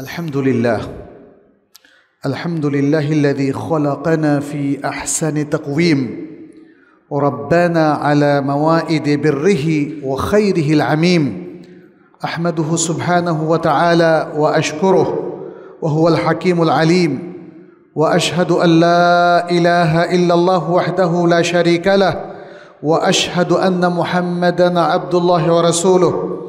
الحمد لله الحمد لله الذي خلقنا في احسن تقويم وربانا على موائد بره وخيره العميم احمده سبحانه وتعالى واشكره وهو الحكيم العليم واشهد ان لا اله الا الله وحده لا شريك له واشهد ان محمدا عبد الله ورسوله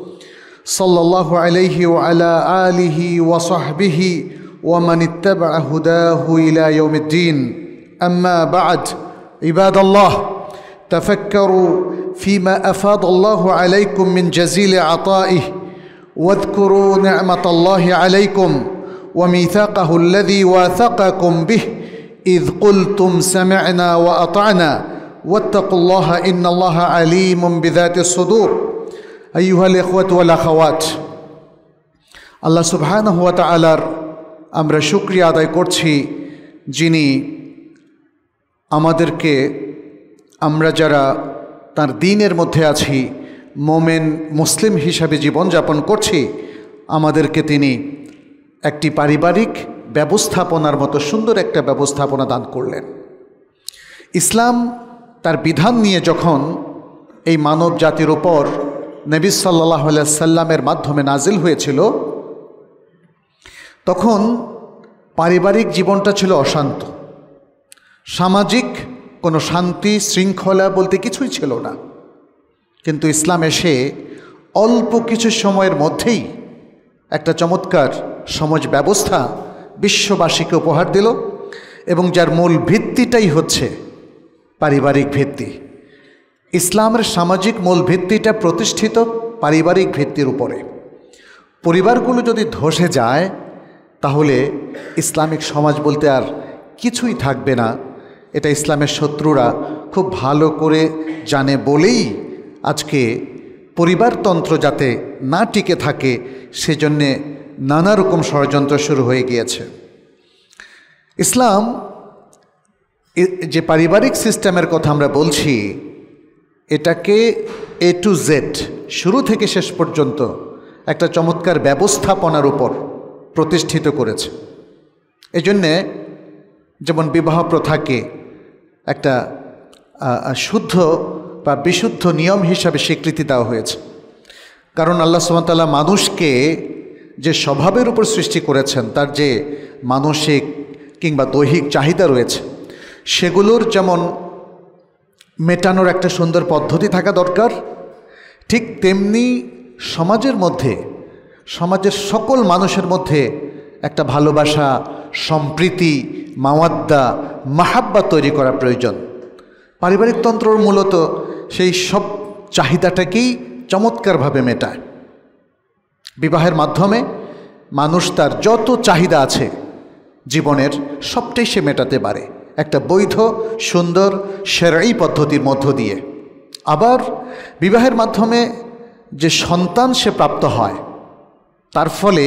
صلى الله عليه وعلى آله وصحبه ومن اتبع هداه إلى يوم الدين أما بعد عباد الله تفكروا فيما أفاض الله عليكم من جزيل عطائه واذكروا نعمة الله عليكم وميثاقه الذي واثقكم به إذ قلتم سمعنا وأطعنا واتقوا الله إن الله عليم بذات الصدور আইহাল এখওয়াত ওয়াল আখাওয়াত আল্লাহ সুবহান হুয়া তালার আমরা শুক্রিয়া আদায় করছি যিনি আমাদেরকে আমরা যারা তার দিনের মধ্যে আছি মোমেন মুসলিম হিসাবে জীবনযাপন করছি আমাদেরকে তিনি একটি পারিবারিক ব্যবস্থাপনার মতো সুন্দর একটা ব্যবস্থাপনা দান করলেন ইসলাম তার বিধান নিয়ে যখন এই মানব জাতির ওপর নবী সাল্লাহ সাল্লামের মাধ্যমে নাজিল হয়েছিল তখন পারিবারিক জীবনটা ছিল অশান্ত সামাজিক কোনো শান্তি শৃঙ্খলা বলতে কিছুই ছিল না কিন্তু ইসলাম এসে অল্প কিছু সময়ের মধ্যেই একটা চমৎকার সমাজ ব্যবস্থা বিশ্ববাসীকে উপহার দিল এবং যার মূল ভিত্তিটাই হচ্ছে পারিবারিক ভিত্তি ইসলামের সামাজিক মূল ভিত্তিটা প্রতিষ্ঠিত পারিবারিক ভিত্তির উপরে পরিবারগুলো যদি ধসে যায় তাহলে ইসলামিক সমাজ বলতে আর কিছুই থাকবে না এটা ইসলামের শত্রুরা খুব ভালো করে জানে বলেই আজকে পরিবারতন্ত্র যাতে না টিকে থাকে সেজন্যে নানা রকম ষড়যন্ত্র শুরু হয়ে গিয়েছে ইসলাম যে পারিবারিক সিস্টেমের কথা আমরা বলছি এটাকে এ টু জেড শুরু থেকে শেষ পর্যন্ত একটা চমৎকার ব্যবস্থাপনার উপর প্রতিষ্ঠিত করেছে এজন্যে যেমন বিবাহ প্রথাকে একটা শুদ্ধ বা বিশুদ্ধ নিয়ম হিসাবে স্বীকৃতি দেওয়া হয়েছে কারণ আল্লাহ সুমতাল্লাহ মানুষকে যে স্বভাবের উপর সৃষ্টি করেছেন তার যে মানসিক কিংবা দৈহিক চাহিদা রয়েছে সেগুলোর যেমন মেটানোর একটা সুন্দর পদ্ধতি থাকা দরকার ঠিক তেমনি সমাজের মধ্যে সমাজের সকল মানুষের মধ্যে একটা ভালোবাসা সম্প্রীতি মাওয়াদ্দা মাহাব্বা তৈরি করা প্রয়োজন পারিবারিক তন্ত্র মূলত সেই সব চাহিদাটাকেই চমৎকারভাবে মেটায় বিবাহের মাধ্যমে মানুষ তার যত চাহিদা আছে জীবনের সবটাই সে মেটাতে পারে একটা বৈধ সুন্দর সেরাই পদ্ধতির মধ্য দিয়ে আবার বিবাহের মাধ্যমে যে সন্তান সে প্রাপ্ত হয় তার ফলে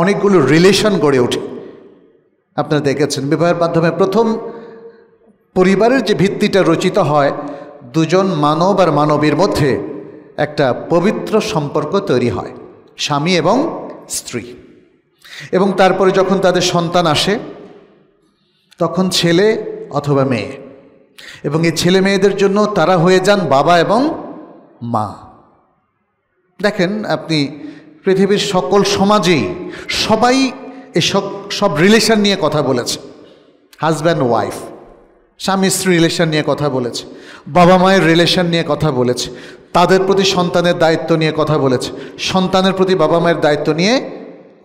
অনেকগুলো রিলেশন গড়ে ওঠে আপনারা দেখেছেন বিবাহের মাধ্যমে প্রথম পরিবারের যে ভিত্তিটা রচিত হয় দুজন মানব আর মানবীর মধ্যে একটা পবিত্র সম্পর্ক তৈরি হয় স্বামী এবং স্ত্রী এবং তারপরে যখন তাদের সন্তান আসে তখন ছেলে অথবা মেয়ে এবং এই ছেলে মেয়েদের জন্য তারা হয়ে যান বাবা এবং মা দেখেন আপনি পৃথিবীর সকল সমাজেই সবাই এসব সব রিলেশন নিয়ে কথা বলেছে হাজব্যান্ড ওয়াইফ স্বামী স্ত্রী রিলেশন নিয়ে কথা বলেছে বাবা মায়ের রিলেশন নিয়ে কথা বলেছে তাদের প্রতি সন্তানের দায়িত্ব নিয়ে কথা বলেছে সন্তানের প্রতি বাবা মায়ের দায়িত্ব নিয়ে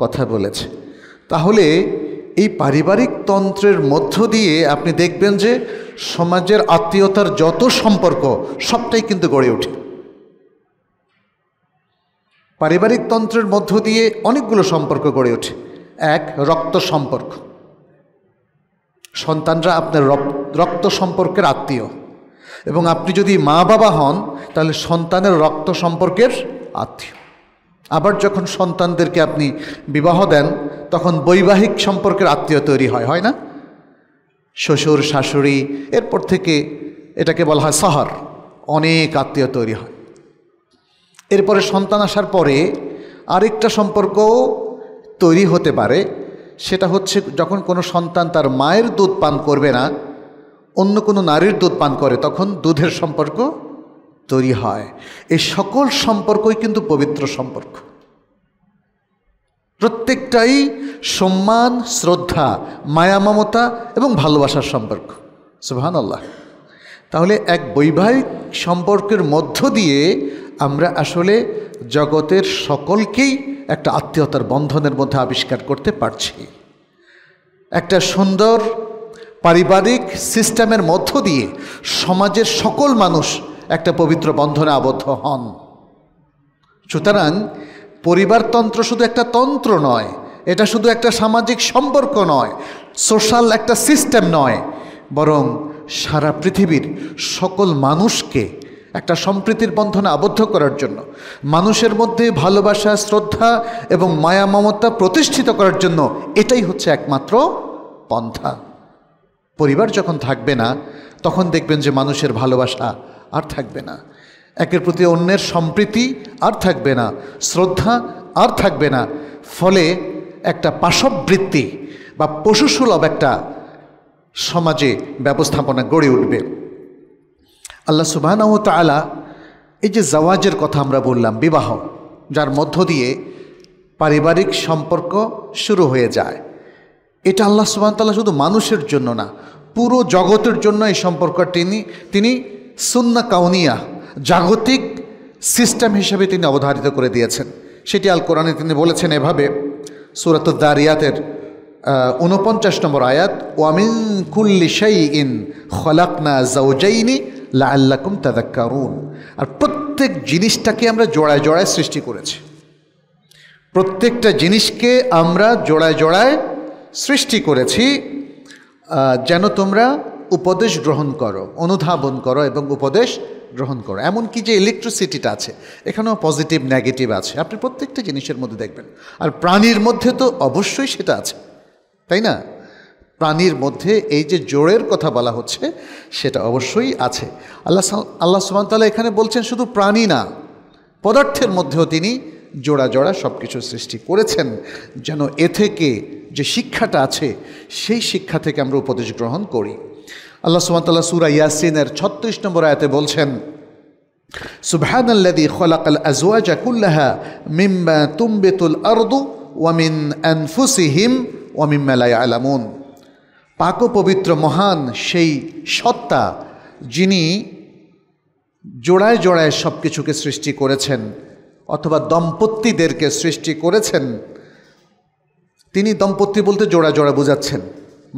কথা বলেছে তাহলে এই পারিবারিক তন্ত্রের মধ্য দিয়ে আপনি দেখবেন যে সমাজের আত্মীয়তার যত সম্পর্ক সবটাই কিন্তু গড়ে ওঠে পারিবারিক তন্ত্রের মধ্য দিয়ে অনেকগুলো সম্পর্ক গড়ে ওঠে এক রক্ত সম্পর্ক সন্তানরা আপনার রক্ত সম্পর্কের আত্মীয় এবং আপনি যদি মা বাবা হন তাহলে সন্তানের রক্ত সম্পর্কের আত্মীয় আবার যখন সন্তানদেরকে আপনি বিবাহ দেন তখন বৈবাহিক সম্পর্কের আত্মীয় তৈরি হয় হয় না শ্বশুর শাশুড়ি এরপর থেকে এটাকে বলা হয় শহর অনেক আত্মীয় তৈরি হয় এরপরে সন্তান আসার পরে আরেকটা সম্পর্ক তৈরি হতে পারে সেটা হচ্ছে যখন কোনো সন্তান তার মায়ের দুধ পান করবে না অন্য কোনো নারীর দুধ পান করে তখন দুধের সম্পর্ক তৈরি হয় এই সকল সম্পর্কই কিন্তু পবিত্র সম্পর্ক প্রত্যেকটাই সম্মান শ্রদ্ধা মায়া মমতা এবং ভালোবাসার সম্পর্ক সুহান আল্লাহ তাহলে এক বৈবাহিক সম্পর্কের মধ্য দিয়ে আমরা আসলে জগতের সকলকেই একটা আত্মীয়তার বন্ধনের মধ্যে আবিষ্কার করতে পারছি একটা সুন্দর পারিবারিক সিস্টেমের মধ্য দিয়ে সমাজের সকল মানুষ একটা পবিত্র বন্ধনে আবদ্ধ হন সুতরাং পরিবারতন্ত্র শুধু একটা তন্ত্র নয় এটা শুধু একটা সামাজিক সম্পর্ক নয় সোশ্যাল একটা সিস্টেম নয় বরং সারা পৃথিবীর সকল মানুষকে একটা সম্প্রীতির বন্ধনে আবদ্ধ করার জন্য মানুষের মধ্যে ভালোবাসা শ্রদ্ধা এবং মায়া মমতা প্রতিষ্ঠিত করার জন্য এটাই হচ্ছে একমাত্র পন্থা পরিবার যখন থাকবে না তখন দেখবেন যে মানুষের ভালোবাসা আর থাকবে না একের প্রতি অন্যের সম্প্রীতি আর থাকবে না শ্রদ্ধা আর থাকবে না ফলে একটা পাশবৃত্তি বা পশুসুলভ একটা সমাজে ব্যবস্থাপনা গড়ে উঠবে আল্লাহ সুবাহানাহ তালা এই যে জাওয়াজের কথা আমরা বললাম বিবাহ যার মধ্য দিয়ে পারিবারিক সম্পর্ক শুরু হয়ে যায় এটা আল্লাহ সুবাহতাল্লাহ শুধু মানুষের জন্য না পুরো জগতের জন্য এই সম্পর্ক তিনি তিনি সুন্না কাউনিয়া জাগতিক সিস্টেম হিসেবে তিনি অবধারিত করে দিয়েছেন সেটি আল কোরআনে তিনি বলেছেন এভাবে সুরাতুদ্দারিয়াতের উনপঞ্চাশ নম্বর আয়াত ওয়ামিন কুল্লি শাই ইন খলাকনা জাউজাইনি লা আল্লাকুম তাদাক্কারুন আর প্রত্যেক জিনিসটাকে আমরা জোড়ায় জোড়ায় সৃষ্টি করেছি প্রত্যেকটা জিনিসকে আমরা জোড়ায় জোড়ায় সৃষ্টি করেছি যেন তোমরা উপদেশ গ্রহণ করো অনুধাবন করো এবং উপদেশ গ্রহণ করো এমনকি যে ইলেকট্রিসিটিটা আছে এখানেও পজিটিভ নেগেটিভ আছে আপনি প্রত্যেকটা জিনিসের মধ্যে দেখবেন আর প্রাণীর মধ্যে তো অবশ্যই সেটা আছে তাই না প্রাণীর মধ্যে এই যে জোরের কথা বলা হচ্ছে সেটা অবশ্যই আছে আল্লাহ আল্লাহ সুবাহতাল্লাহ এখানে বলছেন শুধু প্রাণী না পদার্থের মধ্যেও তিনি জোড়া জোড়া সব কিছু সৃষ্টি করেছেন যেন এ থেকে যে শিক্ষাটা আছে সেই শিক্ষা থেকে আমরা উপদেশ গ্রহণ করি আল্লাহ সুমতাল্লাহ সুরা ইয়াসিনের ছত্রিশ নম্বর আয়াতে বলছেন সুবহানাল্লাযী খলাকাল আজওয়াজা কুল্লাহা মিম্মা তুমবিতুল আরদু ওয়া মিন আনফুসিহিম ওয়া মিম্মা লা ইয়ালামুন পাক পবিত্র মহান সেই সত্তা যিনি জোড়ায় জোড়ায় সব কিছুকে সৃষ্টি করেছেন অথবা দম্পতিদেরকে সৃষ্টি করেছেন তিনি দম্পতি বলতে জোড়া জোড়া বোঝাচ্ছেন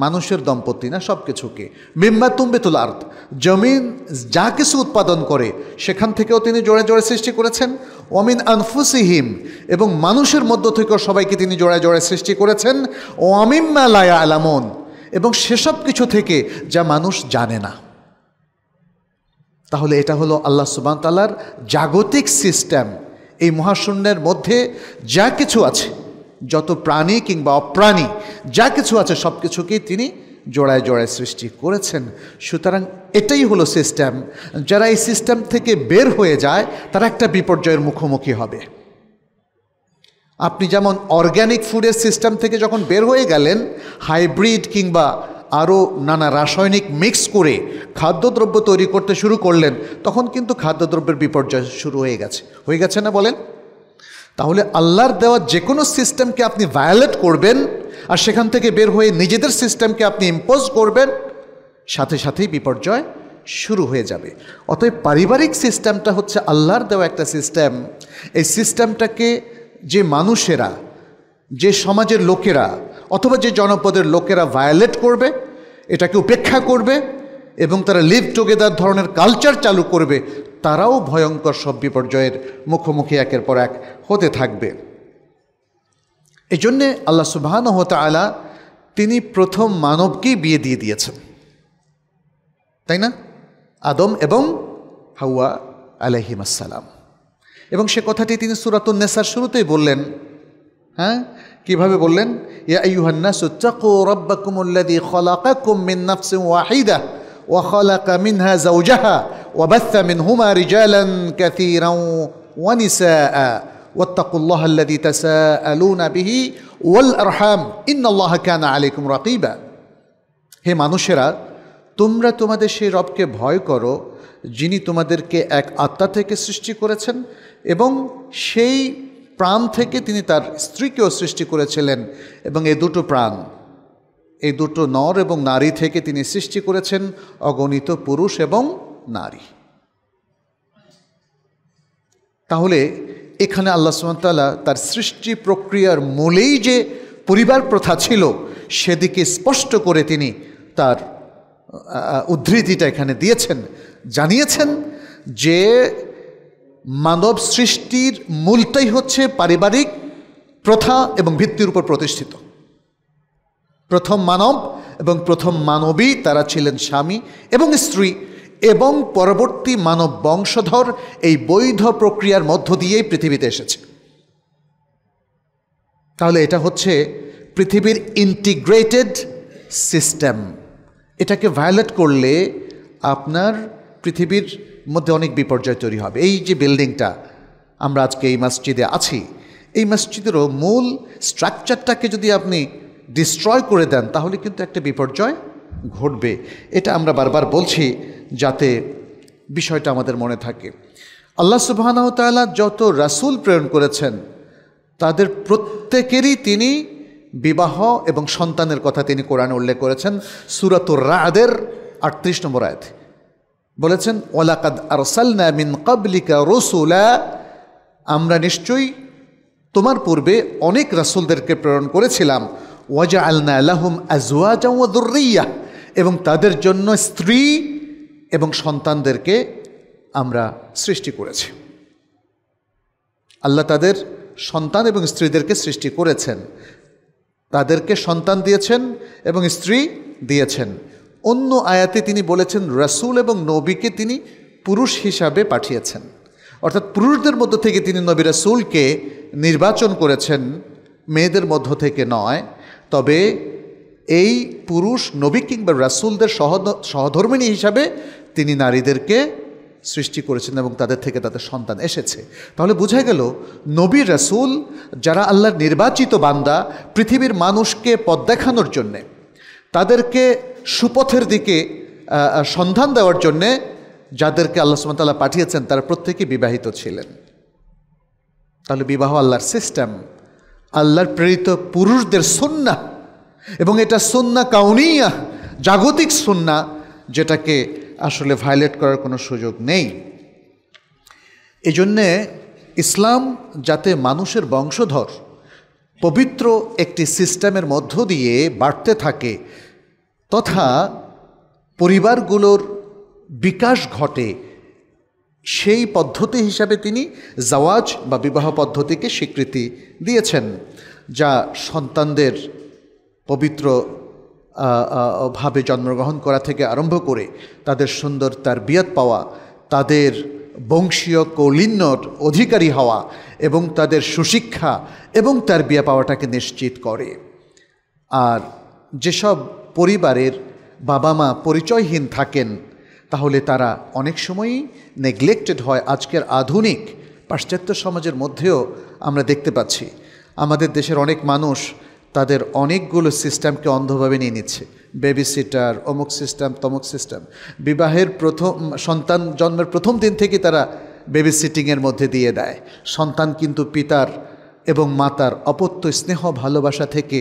মানুষের দম্পতি না সব কিছুকে মিম্বা তুম্বেতুল আর্থ জমিন যা কিছু উৎপাদন করে সেখান থেকেও তিনি জোড়ে জোড়ে সৃষ্টি করেছেন অমিন আনফুসিহিম এবং মানুষের মধ্য থেকেও সবাইকে তিনি জোড়ে জোড়ে সৃষ্টি করেছেন অমিম্মা লায়া আলামন এবং সেসব কিছু থেকে যা মানুষ জানে না তাহলে এটা হলো আল্লাহ সুবান তালার জাগতিক সিস্টেম এই মহাশূন্যের মধ্যে যা কিছু আছে যত প্রাণী কিংবা অপ্রাণী যা কিছু আছে সব কিছুকেই তিনি জোড়ায় জোড়ায় সৃষ্টি করেছেন সুতরাং এটাই হলো সিস্টেম যারা এই সিস্টেম থেকে বের হয়ে যায় তারা একটা বিপর্যয়ের মুখোমুখি হবে আপনি যেমন অর্গ্যানিক ফুডের সিস্টেম থেকে যখন বের হয়ে গেলেন হাইব্রিড কিংবা আরও নানা রাসায়নিক মিক্স করে খাদ্যদ্রব্য তৈরি করতে শুরু করলেন তখন কিন্তু খাদ্যদ্রব্যের বিপর্যয় শুরু হয়ে গেছে হয়ে গেছে না বলেন তাহলে আল্লাহর দেওয়া যে কোনো সিস্টেমকে আপনি ভায়োলেট করবেন আর সেখান থেকে বের হয়ে নিজেদের সিস্টেমকে আপনি ইম্পোজ করবেন সাথে সাথেই বিপর্যয় শুরু হয়ে যাবে অতএব পারিবারিক সিস্টেমটা হচ্ছে আল্লাহর দেওয়া একটা সিস্টেম এই সিস্টেমটাকে যে মানুষেরা যে সমাজের লোকেরা অথবা যে জনপদের লোকেরা ভায়োলেট করবে এটাকে উপেক্ষা করবে এবং তারা লিভ টুগেদার ধরনের কালচার চালু করবে তারাও ভয়ঙ্কর সব বিপর্যয়ের মুখোমুখি একের পর এক হতে থাকবে এই জন্যে আল্লাহ সুবাহান আলা তিনি প্রথম মানবকেই বিয়ে দিয়ে দিয়েছেন তাই না আদম এবং হাওয়া আলহিম আসসালাম এবং সে কথাটি তিনি সুরাতুন নেসার শুরুতেই বললেন হ্যাঁ কিভাবে বললেন ইয়া আইয়ুহান্নাস তাকু রাব্বাকুমুল্লাযী ওয়াহিদা ওয়া খলাকা মিনহা জাউজাহা وبث منهما رجالا كثيرا ونساء واتقوا الله الذي تساءلون به والارحام ان الله كان عليكم رقيبا হে মানুষেরা তোমরা তোমাদের সেই রবকে ভয় করো যিনি তোমাদেরকে এক আত্মা থেকে সৃষ্টি করেছেন এবং সেই প্রাণ থেকে তিনি তার স্ত্রীকেও সৃষ্টি করেছিলেন এবং এ দুটো প্রাণ এই দুটো নর এবং নারী থেকে তিনি সৃষ্টি করেছেন অগণিত পুরুষ এবং নারী তাহলে এখানে আল্লাহ সুমতাল্লাহ তার সৃষ্টি প্রক্রিয়ার মূলেই যে পরিবার প্রথা ছিল সেদিকে স্পষ্ট করে তিনি তার উদ্ধৃতিটা এখানে দিয়েছেন জানিয়েছেন যে মানব সৃষ্টির মূলটাই হচ্ছে পারিবারিক প্রথা এবং ভিত্তির উপর প্রতিষ্ঠিত প্রথম মানব এবং প্রথম মানবী তারা ছিলেন স্বামী এবং স্ত্রী এবং পরবর্তী মানব বংশধর এই বৈধ প্রক্রিয়ার মধ্য দিয়েই পৃথিবীতে এসেছে তাহলে এটা হচ্ছে পৃথিবীর ইন্টিগ্রেটেড সিস্টেম এটাকে ভায়োলেট করলে আপনার পৃথিবীর মধ্যে অনেক বিপর্যয় তৈরি হবে এই যে বিল্ডিংটা আমরা আজকে এই মসজিদে আছি এই মসজিদেরও মূল স্ট্রাকচারটাকে যদি আপনি ডিস্ট্রয় করে দেন তাহলে কিন্তু একটা বিপর্যয় ঘটবে এটা আমরা বারবার বলছি যাতে বিষয়টা আমাদের মনে থাকে আল্লাহ সুবাহানাহতালা যত রাসুল প্রেরণ করেছেন তাদের প্রত্যেকেরই তিনি বিবাহ এবং সন্তানের কথা তিনি কোরআনে উল্লেখ করেছেন সুরাতুর রাদের আটত্রিশ নম্বর আয়াত বলেছেন ওলাকাদ আরসালনা মিন কাবলিকা রসুলা আমরা নিশ্চয়ই তোমার পূর্বে অনেক রাসুলদেরকে প্রেরণ করেছিলাম ওয়াজা আলনা আলাহম আজওয়াজা ওয়াদুর্রিয়া এবং তাদের জন্য স্ত্রী এবং সন্তানদেরকে আমরা সৃষ্টি করেছি আল্লাহ তাদের সন্তান এবং স্ত্রীদেরকে সৃষ্টি করেছেন তাদেরকে সন্তান দিয়েছেন এবং স্ত্রী দিয়েছেন অন্য আয়াতে তিনি বলেছেন রাসুল এবং নবীকে তিনি পুরুষ হিসাবে পাঠিয়েছেন অর্থাৎ পুরুষদের মধ্য থেকে তিনি নবী রাসুলকে নির্বাচন করেছেন মেয়েদের মধ্য থেকে নয় তবে এই পুরুষ নবী কিংবা রাসুলদের সহধর্মিনী হিসাবে তিনি নারীদেরকে সৃষ্টি করেছেন এবং তাদের থেকে তাদের সন্তান এসেছে তাহলে বোঝা গেল নবী রাসুল যারা আল্লাহর নির্বাচিত বান্দা পৃথিবীর মানুষকে পদ দেখানোর জন্যে তাদেরকে সুপথের দিকে সন্ধান দেওয়ার জন্যে যাদেরকে আল্লাহ সুমতাল্লাহ পাঠিয়েছেন তারা প্রত্যেকে বিবাহিত ছিলেন তাহলে বিবাহ আল্লাহর সিস্টেম আল্লাহর প্রেরিত পুরুষদের সন্না এবং এটা সুন্না কাউনিয়া জাগতিক সুন্না যেটাকে আসলে ভায়োলেট করার কোনো সুযোগ নেই এই জন্যে ইসলাম যাতে মানুষের বংশধর পবিত্র একটি সিস্টেমের মধ্য দিয়ে বাড়তে থাকে তথা পরিবারগুলোর বিকাশ ঘটে সেই পদ্ধতি হিসাবে তিনি জাওয়াজ বা বিবাহ পদ্ধতিকে স্বীকৃতি দিয়েছেন যা সন্তানদের পবিত্র ভাবে জন্মগ্রহণ করা থেকে আরম্ভ করে তাদের সুন্দর তার বিয়াত পাওয়া তাদের বংশীয় কৌলিন্যর অধিকারী হওয়া এবং তাদের সুশিক্ষা এবং তার বিয়া পাওয়াটাকে নিশ্চিত করে আর যেসব পরিবারের বাবা মা পরিচয়হীন থাকেন তাহলে তারা অনেক সময়ই নেগলেক্টেড হয় আজকের আধুনিক পাশ্চাত্য সমাজের মধ্যেও আমরা দেখতে পাচ্ছি আমাদের দেশের অনেক মানুষ তাদের অনেকগুলো সিস্টেমকে অন্ধভাবে নিয়ে নিচ্ছে বেবি সিটার অমুক সিস্টেম তমুক সিস্টেম বিবাহের প্রথম সন্তান জন্মের প্রথম দিন থেকে তারা বেবি সিটিংয়ের মধ্যে দিয়ে দেয় সন্তান কিন্তু পিতার এবং মাতার অপত্য স্নেহ ভালোবাসা থেকে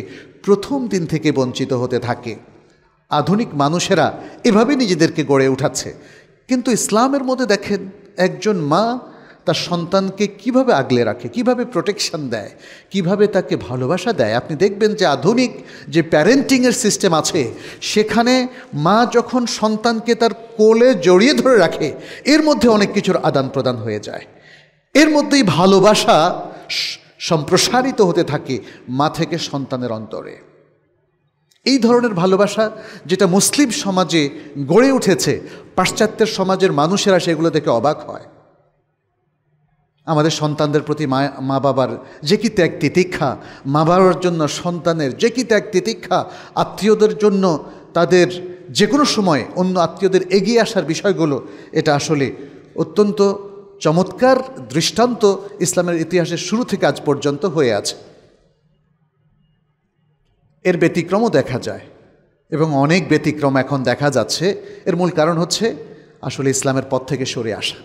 প্রথম দিন থেকে বঞ্চিত হতে থাকে আধুনিক মানুষেরা এভাবে নিজেদেরকে গড়ে উঠাচ্ছে কিন্তু ইসলামের মধ্যে দেখেন একজন মা তার সন্তানকে কিভাবে আগলে রাখে কিভাবে প্রোটেকশন দেয় কিভাবে তাকে ভালোবাসা দেয় আপনি দেখবেন যে আধুনিক যে প্যারেন্টিংয়ের সিস্টেম আছে সেখানে মা যখন সন্তানকে তার কোলে জড়িয়ে ধরে রাখে এর মধ্যে অনেক কিছুর আদান প্রদান হয়ে যায় এর মধ্যেই ভালোবাসা সম্প্রসারিত হতে থাকে মা থেকে সন্তানের অন্তরে এই ধরনের ভালোবাসা যেটা মুসলিম সমাজে গড়ে উঠেছে পাশ্চাত্যের সমাজের মানুষেরা সেগুলো দেখে অবাক হয় আমাদের সন্তানদের প্রতি মা বাবার যে কি ত্যাগ তিতিক্ষা মা বাবার জন্য সন্তানের যে কি ত্যাগ তিতিক্ষা আত্মীয়দের জন্য তাদের যে কোনো সময় অন্য আত্মীয়দের এগিয়ে আসার বিষয়গুলো এটা আসলে অত্যন্ত চমৎকার দৃষ্টান্ত ইসলামের ইতিহাসের শুরু থেকে আজ পর্যন্ত হয়ে আছে এর ব্যতিক্রমও দেখা যায় এবং অনেক ব্যতিক্রম এখন দেখা যাচ্ছে এর মূল কারণ হচ্ছে আসলে ইসলামের পথ থেকে সরে আসা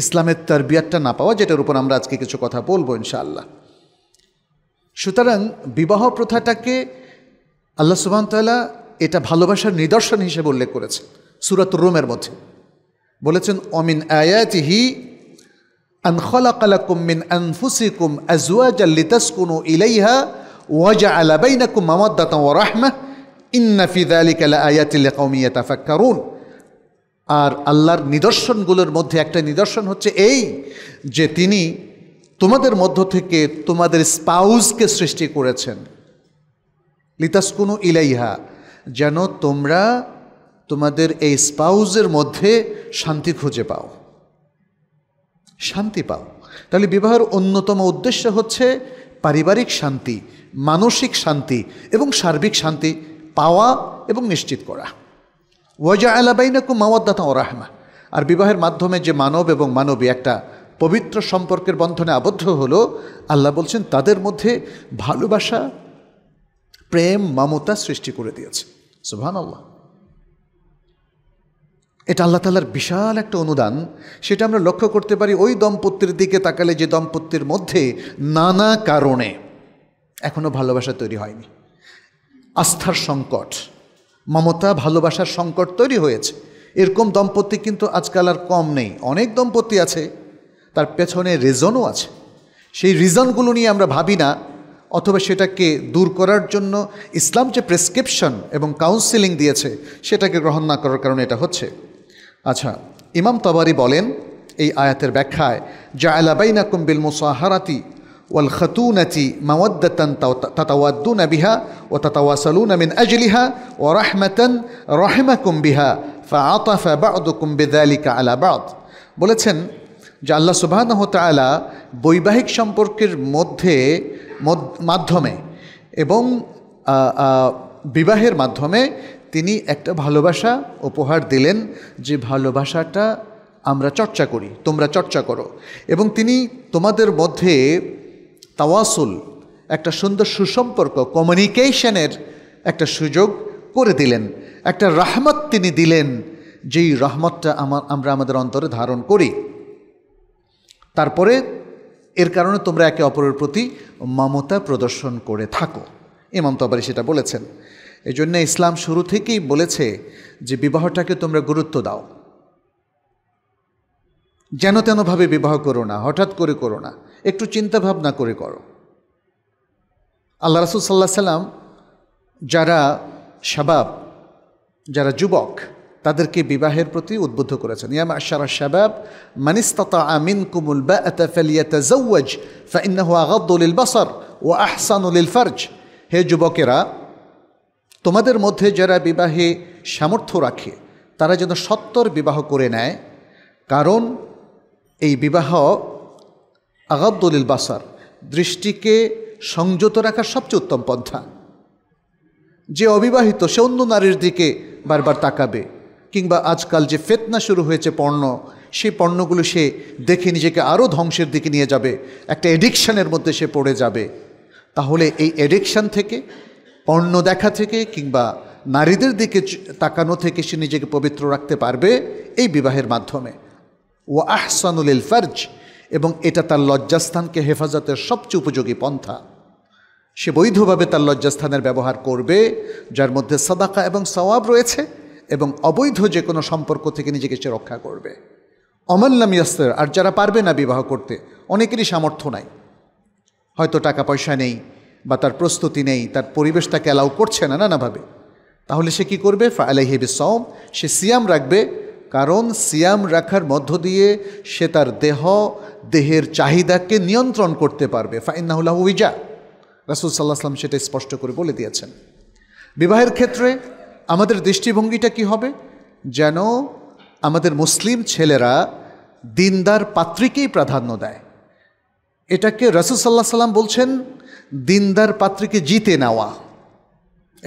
ইসলামের তরবিয়াতটা না পাওয়া যেটার উপর আমরা আজকে কিছু কথা বলবো ইনশাআল্লাহ সুতরাং বিবাহ প্রথাটাকে আল্লাহ সুবাহতাল্লাহ এটা ভালোবাসার নিদর্শন হিসেবে উল্লেখ করেছেন সুরাত রোমের মধ্যে বলেছেন অমিন আয়াতিহি আনখলাকালাকুম মিন ইলাইহা আর আল্লাহর নিদর্শনগুলোর মধ্যে একটা নিদর্শন হচ্ছে এই যে তিনি তোমাদের মধ্য থেকে তোমাদের স্পাউজকে সৃষ্টি করেছেন লিতাসকুনু ইলাইহা যেন তোমরা তোমাদের এই স্পাউজের মধ্যে শান্তি খুঁজে পাও শান্তি পাও তাহলে বিবাহের অন্যতম উদ্দেশ্য হচ্ছে পারিবারিক শান্তি মানসিক শান্তি এবং সার্বিক শান্তি পাওয়া এবং নিশ্চিত করা ওয়াজা আলাবাইনাকু মাওয়াদ্দাতা ও রাহমা আর বিবাহের মাধ্যমে যে মানব এবং মানবী একটা পবিত্র সম্পর্কের বন্ধনে আবদ্ধ হলো আল্লাহ বলছেন তাদের মধ্যে ভালোবাসা প্রেম মমতা সৃষ্টি করে দিয়েছে সুহান আল্লাহ এটা আল্লাহ তালার বিশাল একটা অনুদান সেটা আমরা লক্ষ্য করতে পারি ওই দম্পতির দিকে তাকালে যে দম্পতির মধ্যে নানা কারণে এখনও ভালোবাসা তৈরি হয়নি আস্থার সংকট মমতা ভালোবাসার সংকট তৈরি হয়েছে এরকম দম্পতি কিন্তু আজকাল আর কম নেই অনেক দম্পতি আছে তার পেছনে রিজনও আছে সেই রিজনগুলো নিয়ে আমরা ভাবি না অথবা সেটাকে দূর করার জন্য ইসলাম যে প্রেসক্রিপশন এবং কাউন্সিলিং দিয়েছে সেটাকে গ্রহণ না করার কারণে এটা হচ্ছে আচ্ছা ইমাম তবারি বলেন এই আয়াতের ব্যাখ্যায় জায়লাবাইনা কুম্বিল মুসাহারাতি ওয়াল খতুনাচি মাওয়াদ্দাতান তাতাওয়াদ্দুন বিহা ও তাতাওয়াসালুন মিন আজলিহা ও রাহমাতান রহমাকুম বিহা ফা আতাফা আলা বলেছেন যে আল্লাহ সুবাহ তালা বৈবাহিক সম্পর্কের মধ্যে মাধ্যমে এবং বিবাহের মাধ্যমে তিনি একটা ভালোবাসা উপহার দিলেন যে ভালোবাসাটা আমরা চর্চা করি তোমরা চর্চা করো এবং তিনি তোমাদের মধ্যে তাওয়াসুল একটা সুন্দর সুসম্পর্ক কমিউনিকেশনের একটা সুযোগ করে দিলেন একটা রাহমত তিনি দিলেন যেই রহমতটা আমার আমরা আমাদের অন্তরে ধারণ করি তারপরে এর কারণে তোমরা একে অপরের প্রতি মমতা প্রদর্শন করে থাকো ইমাম তবারি সেটা বলেছেন এই জন্যে ইসলাম শুরু থেকেই বলেছে যে বিবাহটাকে তোমরা গুরুত্ব দাও যেন তেনভাবে বিবাহ করো না হঠাৎ করে করো না একটু চিন্তা ভাবনা করে করো আল্লাহ রাসুল সাল্লাহ সাল্লাম যারা শাবাব যারা যুবক তাদেরকে বিবাহের প্রতি উদ্বুদ্ধ করেছেন ইয়াম আশারা শাবাব মানিস্তাতা আমিন কুমুল বা ফালিয়াতাজ ফাইন্নাহু আগাদ্দুলিল বাসার ও আহসানুলিল ফার্জ হে যুবকেরা তোমাদের মধ্যে যারা বিবাহে সামর্থ্য রাখে তারা যেন সত্তর বিবাহ করে নেয় কারণ এই বিবাহ আগাদ্দলিল বাসার দৃষ্টিকে সংযত রাখার সবচেয়ে উত্তম পন্থা যে অবিবাহিত সে অন্য নারীর দিকে বারবার তাকাবে কিংবা আজকাল যে ফেতনা শুরু হয়েছে পণ্য সেই পণ্যগুলো সে দেখে নিজেকে আরও ধ্বংসের দিকে নিয়ে যাবে একটা এডিকশানের মধ্যে সে পড়ে যাবে তাহলে এই এডিকশান থেকে পণ্য দেখা থেকে কিংবা নারীদের দিকে তাকানো থেকে সে নিজেকে পবিত্র রাখতে পারবে এই বিবাহের মাধ্যমে ও আহসানুল ফার্জ এবং এটা তার লজ্জাস্থানকে হেফাজতের সবচেয়ে উপযোগী পন্থা সে বৈধভাবে তার লজ্জাস্থানের ব্যবহার করবে যার মধ্যে সাদাকা এবং সওয়াব রয়েছে এবং অবৈধ যে কোনো সম্পর্ক থেকে নিজেকে সে রক্ষা করবে অমল্লাম ইয়াস্তর আর যারা পারবে না বিবাহ করতে অনেকেরই সামর্থ্য নাই হয়তো টাকা পয়সা নেই বা তার প্রস্তুতি নেই তার পরিবেশ তাকে অ্যালাউ করছে না নানাভাবে তাহলে সে কি করবে ফা আলাইহেবি সম সে সিয়াম রাখবে কারণ সিয়াম রাখার মধ্য দিয়ে সে তার দেহ দেহের চাহিদাকে নিয়ন্ত্রণ করতে পারবে ফাইনাহুল্লাহ উইজা রাসুল সাল্লাহ সাল্লাম সেটা স্পষ্ট করে বলে দিয়েছেন বিবাহের ক্ষেত্রে আমাদের দৃষ্টিভঙ্গিটা কি হবে যেন আমাদের মুসলিম ছেলেরা দিনদার পাত্রীকেই প্রাধান্য দেয় এটাকে রসুল সাল্লাহ সাল্লাম বলছেন দিনদার পাত্রীকে জিতে নেওয়া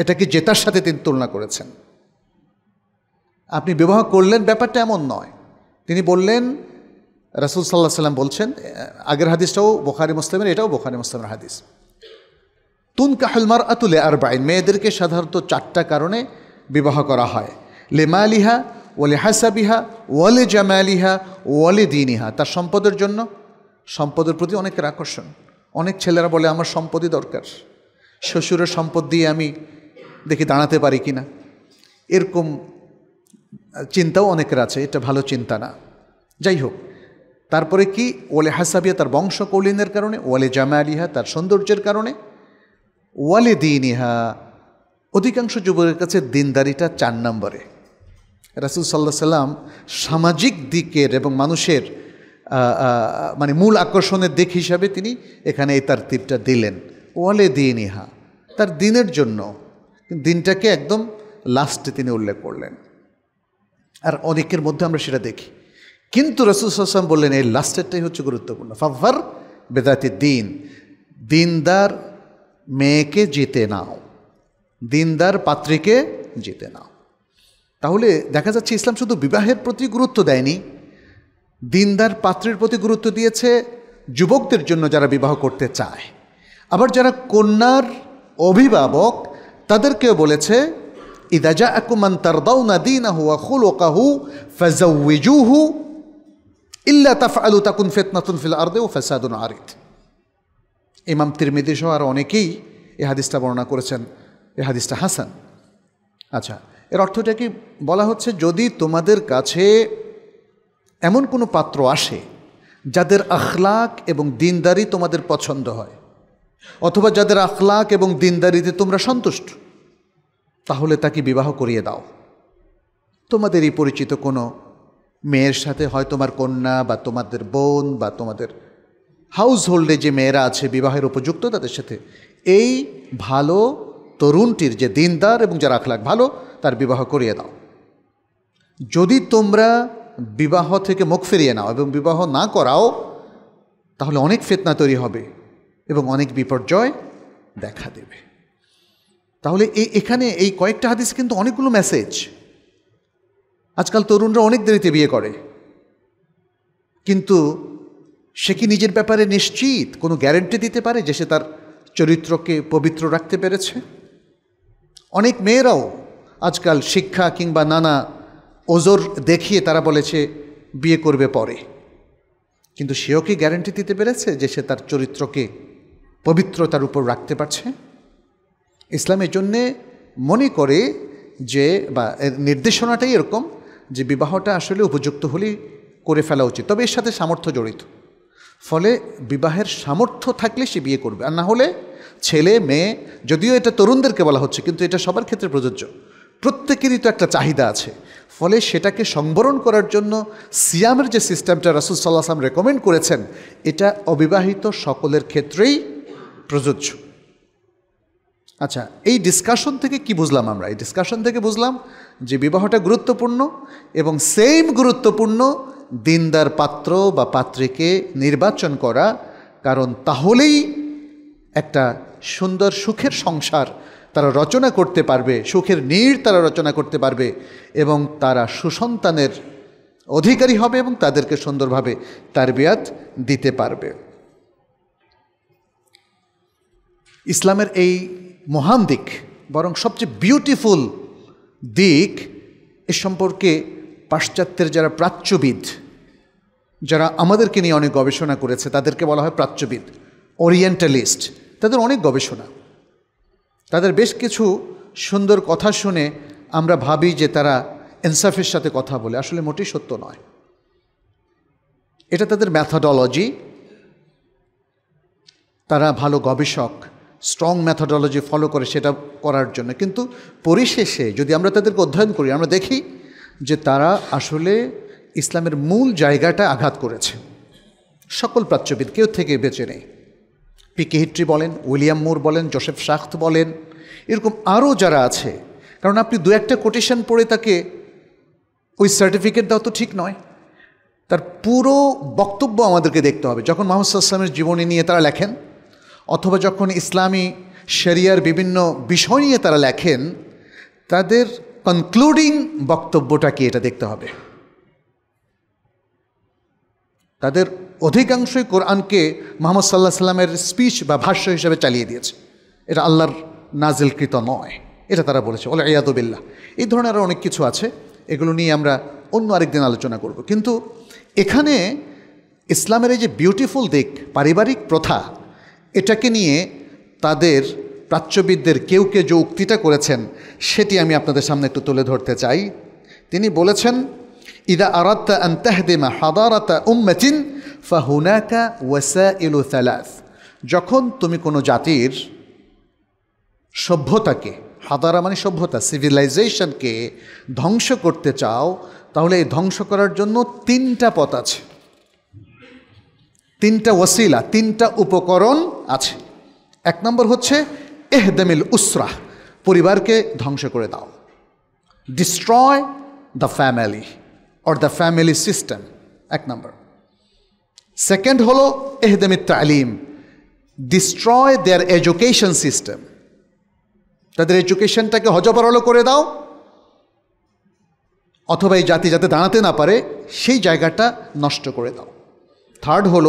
এটাকে জেতার সাথে তিনি তুলনা করেছেন আপনি বিবাহ করলেন ব্যাপারটা এমন নয় তিনি বললেন রাসুল সাল্লাহ সাল্লাম বলছেন আগের হাদিসটাও বোখারি মুসলিমের এটাও বোখারি মুসলিমের হাদিস তুন কাহলমার আতুলে আর বাইন মেয়েদেরকে সাধারণত চারটা কারণে বিবাহ করা হয় লেমালিহা ওলে হাসাবিহা ওয়ালে জামালিহা ওয়ালে দিনিহা তার সম্পদের জন্য সম্পদের প্রতি অনেকের আকর্ষণ অনেক ছেলেরা বলে আমার সম্পদই দরকার শ্বশুরের সম্পদ দিয়ে আমি দেখি দাঁড়াতে পারি কি না এরকম চিন্তাও অনেকের আছে এটা ভালো চিন্তা না যাই হোক তারপরে কি ওয়ালে হাসাবিয়া তার বংশকৌলিনের কারণে ওয়ালে আলিহা তার সৌন্দর্যের কারণে ওয়ালে দিন ইহা অধিকাংশ যুবকের কাছে দিনদারিটা চার নম্বরে রাসুল সাল্লাহ সাল্লাম সামাজিক দিকের এবং মানুষের মানে মূল আকর্ষণের দিক হিসাবে তিনি এখানে এই তার তীপটা দিলেন ওয়ালে দিন ইহা তার দিনের জন্য দিনটাকে একদম লাস্টে তিনি উল্লেখ করলেন আর অনেকের মধ্যে আমরা সেটা দেখি কিন্তু হাসান বললেন এই লাস্টেরটাই হচ্ছে গুরুত্বপূর্ণ ফাভার বেদাতি দিন দিনদার মেয়েকে জিতে নাও দিনদার পাত্রীকে জিতে নাও তাহলে দেখা যাচ্ছে ইসলাম শুধু বিবাহের প্রতি গুরুত্ব দেয়নি দিনদার পাত্রের প্রতি গুরুত্ব দিয়েছে যুবকদের জন্য যারা বিবাহ করতে চায় আবার যারা কন্যার অভিভাবক তাদেরকেও বলেছে إذا جاءكم من ترضون دينه وخلقه فزوجوه إلا تفعلوا تكن فتنة في الأرض وفساد عريض ইমাম তিরমিদি সহ আর অনেকেই এ হাদিসটা বর্ণনা করেছেন এ হাদিসটা হাসান আচ্ছা এর অর্থটা কি বলা হচ্ছে যদি তোমাদের কাছে এমন কোনো পাত্র আসে যাদের আখলাক এবং দিনদারি তোমাদের পছন্দ হয় অথবা যাদের আখলাক এবং দিনদারিতে তোমরা সন্তুষ্ট তাহলে তাকে বিবাহ করিয়ে দাও তোমাদেরই পরিচিত কোনো মেয়ের সাথে হয় তোমার কন্যা বা তোমাদের বোন বা তোমাদের হাউস হোল্ডে যে মেয়েরা আছে বিবাহের উপযুক্ত তাদের সাথে এই ভালো তরুণটির যে দিনদার এবং যার আখলাখ ভালো তার বিবাহ করিয়ে দাও যদি তোমরা বিবাহ থেকে মুখ ফিরিয়ে নাও এবং বিবাহ না করাও তাহলে অনেক ফেতনা তৈরি হবে এবং অনেক বিপর্যয় দেখা দেবে তাহলে এই এখানে এই কয়েকটা হাদিস কিন্তু অনেকগুলো মেসেজ আজকাল তরুণরা অনেক দেরিতে বিয়ে করে কিন্তু সে কি নিজের ব্যাপারে নিশ্চিত কোনো গ্যারেন্টি দিতে পারে যে সে তার চরিত্রকে পবিত্র রাখতে পেরেছে অনেক মেয়েরাও আজকাল শিক্ষা কিংবা নানা ওজোর দেখিয়ে তারা বলেছে বিয়ে করবে পরে কিন্তু সেও কি গ্যারেন্টি দিতে পেরেছে যে সে তার চরিত্রকে পবিত্রতার উপর রাখতে পারছে ইসলামের জন্যে মনে করে যে বা নির্দেশনাটাই এরকম যে বিবাহটা আসলে উপযুক্ত হলেই করে ফেলা উচিত তবে এর সাথে সামর্থ্য জড়িত ফলে বিবাহের সামর্থ্য থাকলে সে বিয়ে করবে আর না হলে ছেলে মেয়ে যদিও এটা তরুণদেরকে বলা হচ্ছে কিন্তু এটা সবার ক্ষেত্রে প্রযোজ্য প্রত্যেকেরই তো একটা চাহিদা আছে ফলে সেটাকে সংবরণ করার জন্য সিয়ামের যে সিস্টেমটা রাসুল সাল্লাহ আসলাম রেকমেন্ড করেছেন এটা অবিবাহিত সকলের ক্ষেত্রেই প্রযোজ্য আচ্ছা এই ডিসকাশন থেকে কি বুঝলাম আমরা এই ডিসকাশন থেকে বুঝলাম যে বিবাহটা গুরুত্বপূর্ণ এবং সেম গুরুত্বপূর্ণ দিনদার পাত্র বা পাত্রীকে নির্বাচন করা কারণ তাহলেই একটা সুন্দর সুখের সংসার তারা রচনা করতে পারবে সুখের নীর তারা রচনা করতে পারবে এবং তারা সুসন্তানের অধিকারী হবে এবং তাদেরকে সুন্দরভাবে তার তারবিয়াত দিতে পারবে ইসলামের এই মহান দিক বরং সবচেয়ে বিউটিফুল দিক এ সম্পর্কে পাশ্চাত্যের যারা প্রাচ্যবিদ যারা আমাদেরকে নিয়ে অনেক গবেষণা করেছে তাদেরকে বলা হয় প্রাচ্যবিদ ওরিয়েন্টালিস্ট তাদের অনেক গবেষণা তাদের বেশ কিছু সুন্দর কথা শুনে আমরা ভাবি যে তারা ইনসাফের সাথে কথা বলে আসলে মোটেই সত্য নয় এটা তাদের ম্যাথাডলজি তারা ভালো গবেষক স্ট্রং ম্যাথোডোলজি ফলো করে সেটা করার জন্য কিন্তু পরিশেষে যদি আমরা তাদেরকে অধ্যয়ন করি আমরা দেখি যে তারা আসলে ইসলামের মূল জায়গাটা আঘাত করেছে সকল প্রাচ্যবিদ কেউ থেকে বেঁচে নেই পিকে হিট্রি বলেন উইলিয়াম মুর বলেন জোসেফ শাখত বলেন এরকম আরও যারা আছে কারণ আপনি দু একটা কোটেশন পড়ে তাকে ওই সার্টিফিকেট দেওয়া তো ঠিক নয় তার পুরো বক্তব্য আমাদেরকে দেখতে হবে যখন মোহাম্মদ আসলামের জীবনী নিয়ে তারা লেখেন অথবা যখন ইসলামী শেরিয়ার বিভিন্ন বিষয় নিয়ে তারা লেখেন তাদের কনক্লুডিং বক্তব্যটা কি এটা দেখতে হবে তাদের অধিকাংশই কোরআনকে মোহাম্মদ সাল্লাহ সাল্লামের স্পিচ বা ভাষ্য হিসেবে চালিয়ে দিয়েছে এটা আল্লাহর নাজিলকৃত নয় এটা তারা বলেছে ওলা ইয়াদবিল্লা এই ধরনের আরও অনেক কিছু আছে এগুলো নিয়ে আমরা অন্য আরেকদিন আলোচনা করব কিন্তু এখানে ইসলামের এই যে বিউটিফুল দিক পারিবারিক প্রথা এটাকে নিয়ে তাদের প্রাচ্যবিদদের কেউ কে যে উক্তিটা করেছেন সেটি আমি আপনাদের সামনে একটু তুলে ধরতে চাই তিনি বলেছেন ইদা আরাত্তা আন হাদারাতা উম্মাচিন ফাহুনাকা ওয়াসা ইলু তালাস যখন তুমি কোনো জাতির সভ্যতাকে হাদারা মানে সভ্যতা সিভিলাইজেশনকে ধ্বংস করতে চাও তাহলে এই ধ্বংস করার জন্য তিনটা পথ আছে তিনটা ওসিলা তিনটা উপকরণ আছে এক নম্বর হচ্ছে এহদেমিল উসরাহ পরিবারকে ধ্বংস করে দাও destroy the family or the family system এক নম্বর সেকেন্ড হলো এহদেমিত তালিম ডিস্ট্রয় দেয়ার এডুকেশন সিস্টেম তাদের এডুকেশনটাকে হজবরলো করে দাও অথবা এই জাতি যাতে দাঁড়াতে না পারে সেই জায়গাটা নষ্ট করে দাও থার্ড হল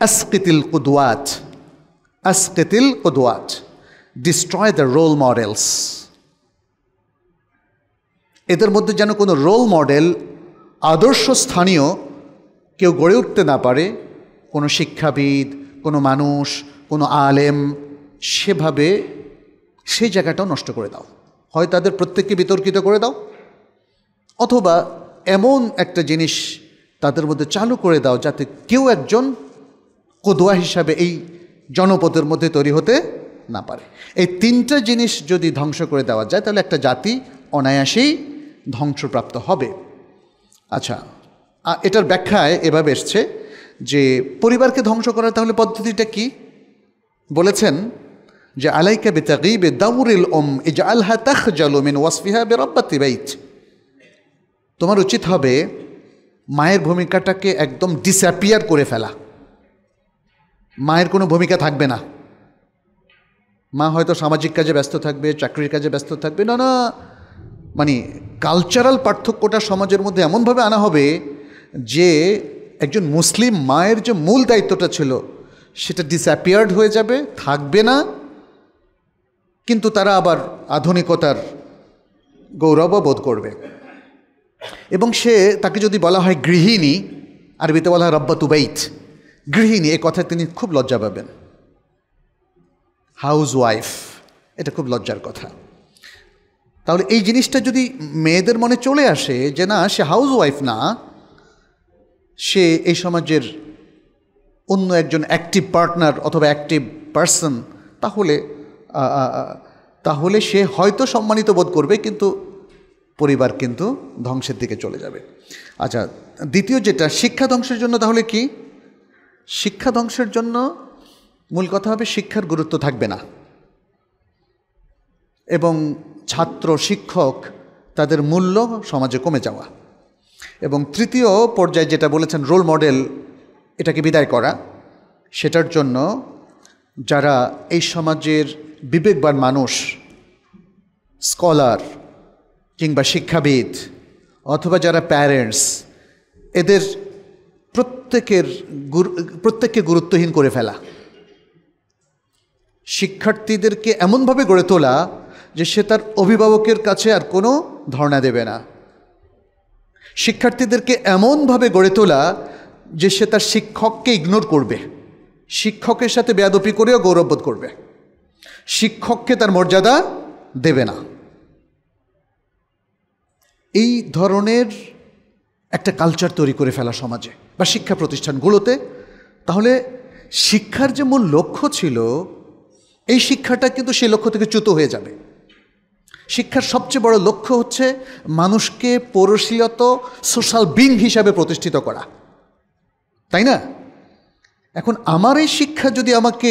অ্যাসকিতিল কুদওয়াত অ্যাসকিতিল কুদওয়াত ডিস্ট্রয় দ্য রোল মডেলস এদের মধ্যে যেন কোনো রোল মডেল আদর্শ স্থানীয় কেউ গড়ে উঠতে না পারে কোনো শিক্ষাবিদ কোনো মানুষ কোনো আলেম সেভাবে সেই জায়গাটাও নষ্ট করে দাও হয় তাদের প্রত্যেককে বিতর্কিত করে দাও অথবা এমন একটা জিনিস তাদের মধ্যে চালু করে দাও যাতে কেউ একজন কদুয়া হিসাবে এই জনপদের মধ্যে তৈরি হতে না পারে এই তিনটা জিনিস যদি ধ্বংস করে দেওয়া যায় তাহলে একটা জাতি অনায়াসেই ধ্বংসপ্রাপ্ত হবে আচ্ছা এটার ব্যাখ্যায় এভাবে এসছে যে পরিবারকে ধ্বংস করার তাহলে পদ্ধতিটা কি বলেছেন যে আলাইকা বেতাগিবে দাউরিল ওম যে আলহা তাহ জালুমিন ওয়াসফিহা বেরব্বাতি বাইচ তোমার উচিত হবে মায়ের ভূমিকাটাকে একদম ডিসঅ্যাপিয়ার করে ফেলা মায়ের কোনো ভূমিকা থাকবে না মা হয়তো সামাজিক কাজে ব্যস্ত থাকবে চাকরির কাজে ব্যস্ত থাকবে না না মানে কালচারাল পার্থক্যটা সমাজের মধ্যে এমনভাবে আনা হবে যে একজন মুসলিম মায়ের যে মূল দায়িত্বটা ছিল সেটা ডিসঅ্যাপিয়ার্ড হয়ে যাবে থাকবে না কিন্তু তারা আবার আধুনিকতার গৌরবও বোধ করবে এবং সে তাকে যদি বলা হয় গৃহিণী আরবিতে বলা হয় রব্বাতুবাইত গৃহিণী এ কথায় তিনি খুব লজ্জা পাবেন হাউস ওয়াইফ এটা খুব লজ্জার কথা তাহলে এই জিনিসটা যদি মেয়েদের মনে চলে আসে যে না সে হাউস ওয়াইফ না সে এই সমাজের অন্য একজন অ্যাক্টিভ পার্টনার অথবা অ্যাক্টিভ পার্সন তাহলে তাহলে সে হয়তো সম্মানিত বোধ করবে কিন্তু পরিবার কিন্তু ধ্বংসের দিকে চলে যাবে আচ্ছা দ্বিতীয় যেটা শিক্ষা ধ্বংসের জন্য তাহলে কি শিক্ষা ধ্বংসের জন্য মূল কথা হবে শিক্ষার গুরুত্ব থাকবে না এবং ছাত্র শিক্ষক তাদের মূল্য সমাজে কমে যাওয়া এবং তৃতীয় পর্যায়ে যেটা বলেছেন রোল মডেল এটাকে বিদায় করা সেটার জন্য যারা এই সমাজের বিবেকবান মানুষ স্কলার কিংবা শিক্ষাবিদ অথবা যারা প্যারেন্টস এদের প্রত্যেকের প্রত্যেককে গুরুত্বহীন করে ফেলা শিক্ষার্থীদেরকে এমনভাবে গড়ে তোলা যে সে তার অভিভাবকের কাছে আর কোনো ধর্ণা দেবে না শিক্ষার্থীদেরকে এমনভাবে গড়ে তোলা যে সে তার শিক্ষককে ইগনোর করবে শিক্ষকের সাথে বেয়াদপি করেও গৌরববোধ করবে শিক্ষককে তার মর্যাদা দেবে না এই ধরনের একটা কালচার তৈরি করে ফেলা সমাজে বা শিক্ষা প্রতিষ্ঠানগুলোতে তাহলে শিক্ষার যে মূল লক্ষ্য ছিল এই শিক্ষাটা কিন্তু সেই লক্ষ্য থেকে চ্যুত হয়ে যাবে শিক্ষার সবচেয়ে বড় লক্ষ্য হচ্ছে মানুষকে পরশীলত সোশ্যাল বিং হিসাবে প্রতিষ্ঠিত করা তাই না এখন আমার এই শিক্ষা যদি আমাকে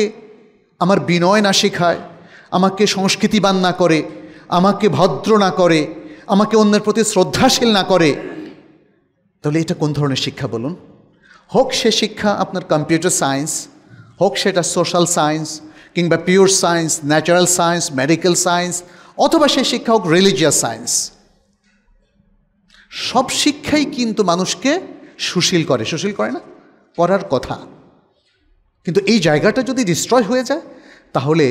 আমার বিনয় না শেখায় আমাকে সংস্কৃতিবান না করে আমাকে ভদ্র না করে আমাকে অন্যের প্রতি শ্রদ্ধাশীল না করে তাহলে এটা কোন ধরনের শিক্ষা বলুন হোক সে শিক্ষা আপনার কম্পিউটার সায়েন্স হোক সেটা সোশ্যাল সায়েন্স কিংবা pure science natural science medical science অথবা সে শিক্ষা হোক রিলিজিয়াস সায়েন্স সব শিক্ষাই কিন্তু মানুষকে সুশীল করে সুশীল করে না করার কথা কিন্তু এই জায়গাটা যদি ডিস্ট্রয় হয়ে যায় তাহলে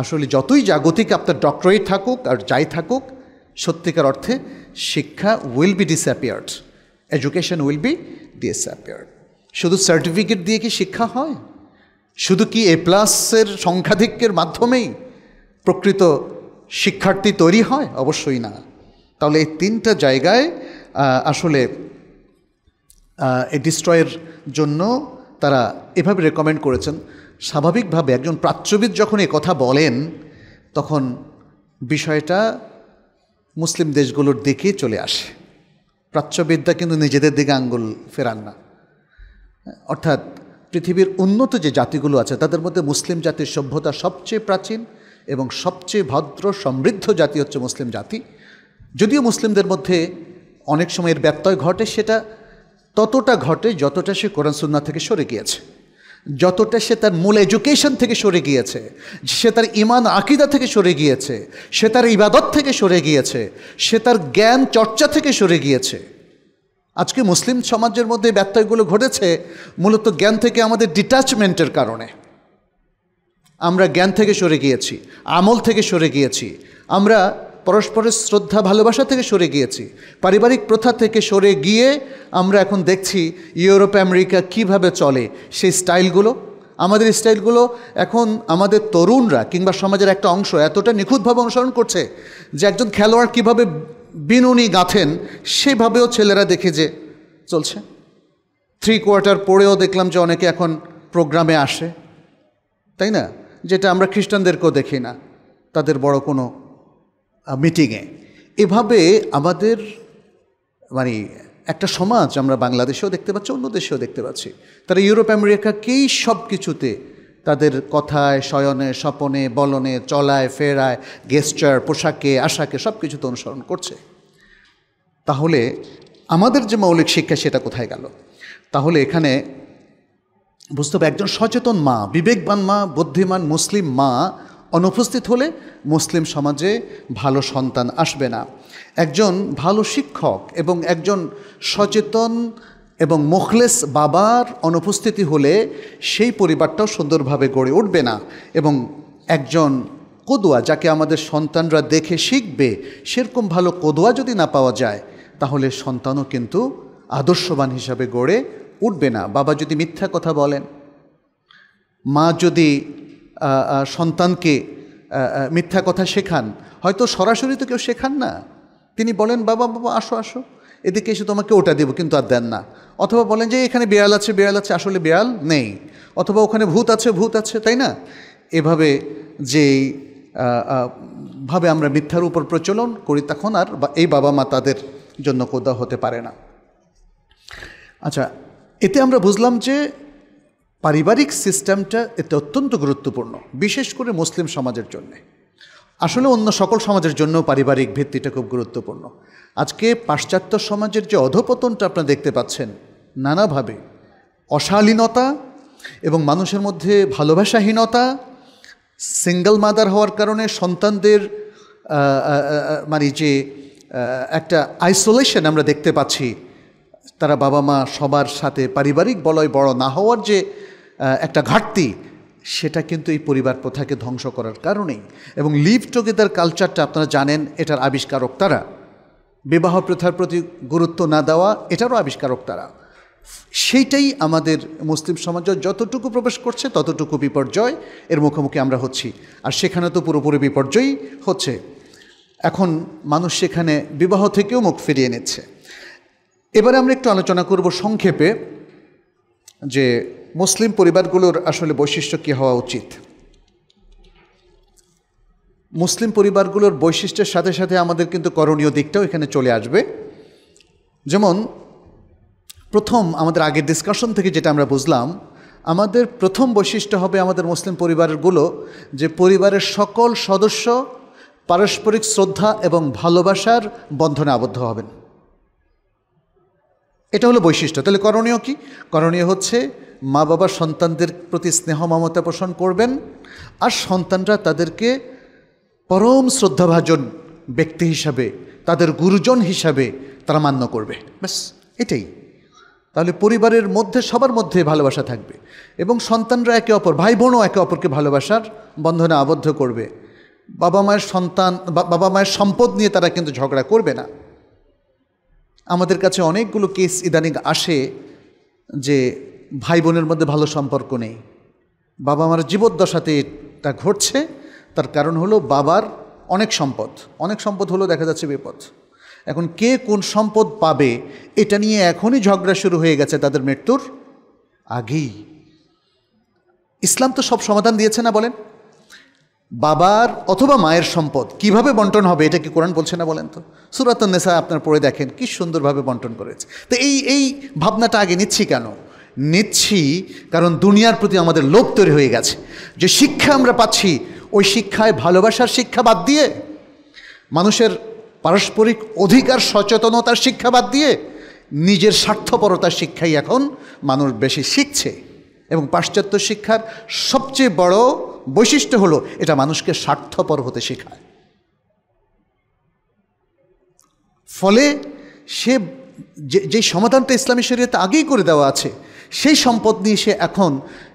আসলে যতই জাগতিক আপনার ডক্টরেট থাকুক আর যাই থাকুক সত্যিকার অর্থে শিক্ষা will be disappeared education will be disappeared শুধু সার্টিফিকেট দিয়ে কি শিক্ষা হয় শুধু কি এ প্লাসের সংখ্যাধিক্যের মাধ্যমেই প্রকৃত শিক্ষার্থী তৈরি হয় অবশ্যই না তাহলে এই তিনটা জায়গায় আসলে এই ডিস্ট্রয়ের জন্য তারা এভাবে রেকমেন্ড করেছেন স্বাভাবিকভাবে একজন প্রাচ্যবিদ যখন এ কথা বলেন তখন বিষয়টা মুসলিম দেশগুলোর দিকে চলে আসে প্রাচ্যবিদ্যা কিন্তু নিজেদের দিকে আঙ্গুল ফেরান না অর্থাৎ পৃথিবীর উন্নত যে জাতিগুলো আছে তাদের মধ্যে মুসলিম জাতির সভ্যতা সবচেয়ে প্রাচীন এবং সবচেয়ে ভদ্র সমৃদ্ধ জাতি হচ্ছে মুসলিম জাতি যদিও মুসলিমদের মধ্যে অনেক সময়ের ব্যত্যয় ঘটে সেটা ততটা ঘটে যতটা সে কোরআন সুন্না থেকে সরে গিয়েছে যতটা সে তার মূল এডুকেশন থেকে সরে গিয়েছে সে তার ইমান আকিদা থেকে সরে গিয়েছে সে তার ইবাদত থেকে সরে গিয়েছে সে তার জ্ঞান চর্চা থেকে সরে গিয়েছে আজকে মুসলিম সমাজের মধ্যে ব্যত্যয়গুলো ঘটেছে মূলত জ্ঞান থেকে আমাদের ডিট্যাচমেন্টের কারণে আমরা জ্ঞান থেকে সরে গিয়েছি আমল থেকে সরে গিয়েছি আমরা পরস্পরের শ্রদ্ধা ভালোবাসা থেকে সরে গিয়েছি পারিবারিক প্রথা থেকে সরে গিয়ে আমরা এখন দেখছি ইউরোপ আমেরিকা কিভাবে চলে সেই স্টাইলগুলো আমাদের স্টাইলগুলো এখন আমাদের তরুণরা কিংবা সমাজের একটা অংশ এতটা নিখুঁতভাবে অনুসরণ করছে যে একজন খেলোয়াড় কিভাবে বিনুনি গাঁথেন সেভাবেও ছেলেরা দেখে যে চলছে থ্রি কোয়ার্টার পড়েও দেখলাম যে অনেকে এখন প্রোগ্রামে আসে তাই না যেটা আমরা খ্রিস্টানদেরকেও দেখি না তাদের বড় কোনো মিটিংয়ে এভাবে আমাদের মানে একটা সমাজ আমরা বাংলাদেশেও দেখতে পাচ্ছি অন্য দেশেও দেখতে পাচ্ছি তারা ইউরোপ আমেরিকাকেই সব কিছুতে তাদের কথায় শয়নে স্বপনে বলনে চলায় ফেরায় গেস্টার পোশাকে আশাকে সব কিছুতে অনুসরণ করছে তাহলে আমাদের যে মৌলিক শিক্ষা সেটা কোথায় গেল তাহলে এখানে বুঝতে হবে একজন সচেতন মা বিবেকবান মা বুদ্ধিমান মুসলিম মা অনুপস্থিত হলে মুসলিম সমাজে ভালো সন্তান আসবে না একজন ভালো শিক্ষক এবং একজন সচেতন এবং মোখলেস বাবার অনুপস্থিতি হলে সেই পরিবারটাও সুন্দরভাবে গড়ে উঠবে না এবং একজন কদুয়া যাকে আমাদের সন্তানরা দেখে শিখবে সেরকম ভালো কদুয়া যদি না পাওয়া যায় তাহলে সন্তানও কিন্তু আদর্শবান হিসাবে গড়ে উঠবে না বাবা যদি মিথ্যা কথা বলেন মা যদি সন্তানকে মিথ্যা কথা শেখান হয়তো সরাসরি তো কেউ শেখান না তিনি বলেন বাবা বাবা আসো আসো এদিকে এসে তোমাকে ওটা দেবো কিন্তু আর দেন না অথবা বলেন যে এখানে বিড়াল আছে বিড়াল আছে আসলে বিড়াল নেই অথবা ওখানে ভূত আছে ভূত আছে তাই না এভাবে যেই ভাবে আমরা মিথ্যার উপর প্রচলন করি তখন আর এই বাবা মা তাদের জন্য কোদা হতে পারে না আচ্ছা এতে আমরা বুঝলাম যে পারিবারিক সিস্টেমটা এতে অত্যন্ত গুরুত্বপূর্ণ বিশেষ করে মুসলিম সমাজের জন্যে আসলে অন্য সকল সমাজের জন্য পারিবারিক ভিত্তিটা খুব গুরুত্বপূর্ণ আজকে পাশ্চাত্য সমাজের যে অধপতনটা আপনারা দেখতে পাচ্ছেন নানাভাবে অশালীনতা এবং মানুষের মধ্যে ভালোবাসাহীনতা সিঙ্গল মাদার হওয়ার কারণে সন্তানদের মানে যে একটা আইসোলেশন আমরা দেখতে পাচ্ছি তারা বাবা মা সবার সাথে পারিবারিক বলয় বড় না হওয়ার যে একটা ঘাটতি সেটা কিন্তু এই পরিবার প্রথাকে ধ্বংস করার কারণেই এবং লিভ টুগেদার কালচারটা আপনারা জানেন এটার আবিষ্কারক তারা বিবাহ প্রথার প্রতি গুরুত্ব না দেওয়া এটারও আবিষ্কারক তারা সেইটাই আমাদের মুসলিম সমাজ যতটুকু প্রবেশ করছে ততটুকু বিপর্যয় এর মুখোমুখি আমরা হচ্ছি আর সেখানে তো পুরোপুরি বিপর্যয়ই হচ্ছে এখন মানুষ সেখানে বিবাহ থেকেও মুখ ফিরিয়ে নিচ্ছে এবারে আমরা একটু আলোচনা করব সংক্ষেপে যে মুসলিম পরিবারগুলোর আসলে বৈশিষ্ট্য কী হওয়া উচিত মুসলিম পরিবারগুলোর বৈশিষ্ট্যের সাথে সাথে আমাদের কিন্তু করণীয় দিকটাও এখানে চলে আসবে যেমন প্রথম আমাদের আগের ডিসকাশন থেকে যেটা আমরা বুঝলাম আমাদের প্রথম বৈশিষ্ট্য হবে আমাদের মুসলিম পরিবারগুলো যে পরিবারের সকল সদস্য পারস্পরিক শ্রদ্ধা এবং ভালোবাসার বন্ধনে আবদ্ধ হবেন এটা হলো বৈশিষ্ট্য তাহলে করণীয় কি করণীয় হচ্ছে মা বাবা সন্তানদের প্রতি স্নেহ মমতা পোষণ করবেন আর সন্তানরা তাদেরকে পরম শ্রদ্ধাভাজন ব্যক্তি হিসাবে তাদের গুরুজন হিসাবে তারা মান্য করবে ব্যাস এটাই তাহলে পরিবারের মধ্যে সবার মধ্যে ভালোবাসা থাকবে এবং সন্তানরা একে অপর ভাই বোনও একে অপরকে ভালোবাসার বন্ধনে আবদ্ধ করবে বাবা মায়ের সন্তান বাবা মায়ের সম্পদ নিয়ে তারা কিন্তু ঝগড়া করবে না আমাদের কাছে অনেকগুলো কেস ইদানিং আসে যে ভাই বোনের মধ্যে ভালো সম্পর্ক নেই বাবা মার জীবদ্দশাতে এটা ঘটছে তার কারণ হলো বাবার অনেক সম্পদ অনেক সম্পদ হলো দেখা যাচ্ছে বিপদ এখন কে কোন সম্পদ পাবে এটা নিয়ে এখনই ঝগড়া শুরু হয়ে গেছে তাদের মৃত্যুর আগেই ইসলাম তো সব সমাধান দিয়েছে না বলেন বাবার অথবা মায়ের সম্পদ কিভাবে বন্টন হবে এটা কি কোরআন বলছে না বলেন তো সুরাতন্নেসা আপনার পড়ে দেখেন কি সুন্দরভাবে বন্টন করেছে তো এই এই ভাবনাটা আগে নিচ্ছি কেন নিচ্ছি কারণ দুনিয়ার প্রতি আমাদের লোভ তৈরি হয়ে গেছে যে শিক্ষা আমরা পাচ্ছি ওই শিক্ষায় ভালোবাসার শিক্ষা বাদ দিয়ে মানুষের পারস্পরিক অধিকার সচেতনতার শিক্ষা বাদ দিয়ে নিজের স্বার্থপরতার শিক্ষাই এখন মানুষ বেশি শিখছে এবং পাশ্চাত্য শিক্ষার সবচেয়ে বড় বৈশিষ্ট্য হলো এটা মানুষকে স্বার্থপর হতে শেখায় ফলে সে যে সমাধানটা ইসলামী শরীয়তে আগেই করে দেওয়া আছে সেই সম্পদ নিয়ে সে এখন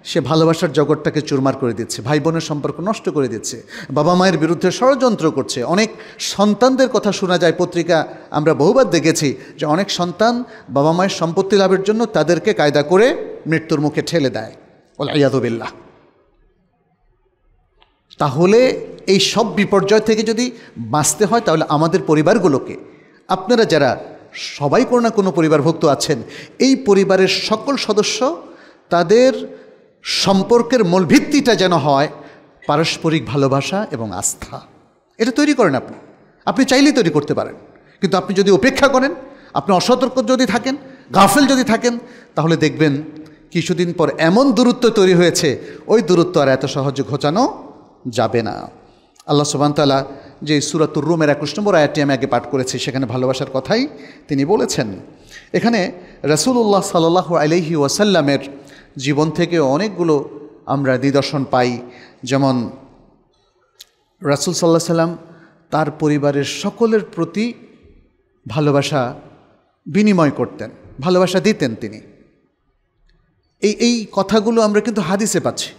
সে ভালোবাসার জগৎটাকে চুরমার করে দিচ্ছে ভাই বোনের সম্পর্ক নষ্ট করে দিচ্ছে বাবা মায়ের বিরুদ্ধে ষড়যন্ত্র করছে অনেক সন্তানদের কথা শোনা যায় পত্রিকা আমরা বহুবার দেখেছি যে অনেক সন্তান বাবা মায়ের সম্পত্তি লাভের জন্য তাদেরকে কায়দা করে মৃত্যুর মুখে ঠেলে দেয় ওলাইয়াদুবিল্লাহ তাহলে এই সব বিপর্যয় থেকে যদি বাঁচতে হয় তাহলে আমাদের পরিবারগুলোকে আপনারা যারা সবাই কোনো না কোনো পরিবারভুক্ত আছেন এই পরিবারের সকল সদস্য তাদের সম্পর্কের মূল ভিত্তিটা যেন হয় পারস্পরিক ভালোবাসা এবং আস্থা এটা তৈরি করেন আপনি আপনি চাইলেই তৈরি করতে পারেন কিন্তু আপনি যদি উপেক্ষা করেন আপনি অসতর্ক যদি থাকেন গাফেল যদি থাকেন তাহলে দেখবেন কিছুদিন পর এমন দূরত্ব তৈরি হয়েছে ওই দূরত্ব আর এত সহজে ঘোচানো যাবে না আল্লাহ সুবাহতালা যে সুরাতুর রুমের একুশ নম্বর আয়াতটি আমি আগে পাঠ করেছি সেখানে ভালোবাসার কথাই তিনি বলেছেন এখানে উল্লাহ সাল্লাহ আলহি ওয়াসাল্লামের জীবন থেকে অনেকগুলো আমরা নিদর্শন পাই যেমন রাসুল সাল্লাহ সাল্লাম তার পরিবারের সকলের প্রতি ভালোবাসা বিনিময় করতেন ভালোবাসা দিতেন তিনি এই এই কথাগুলো আমরা কিন্তু হাদিসে পাচ্ছি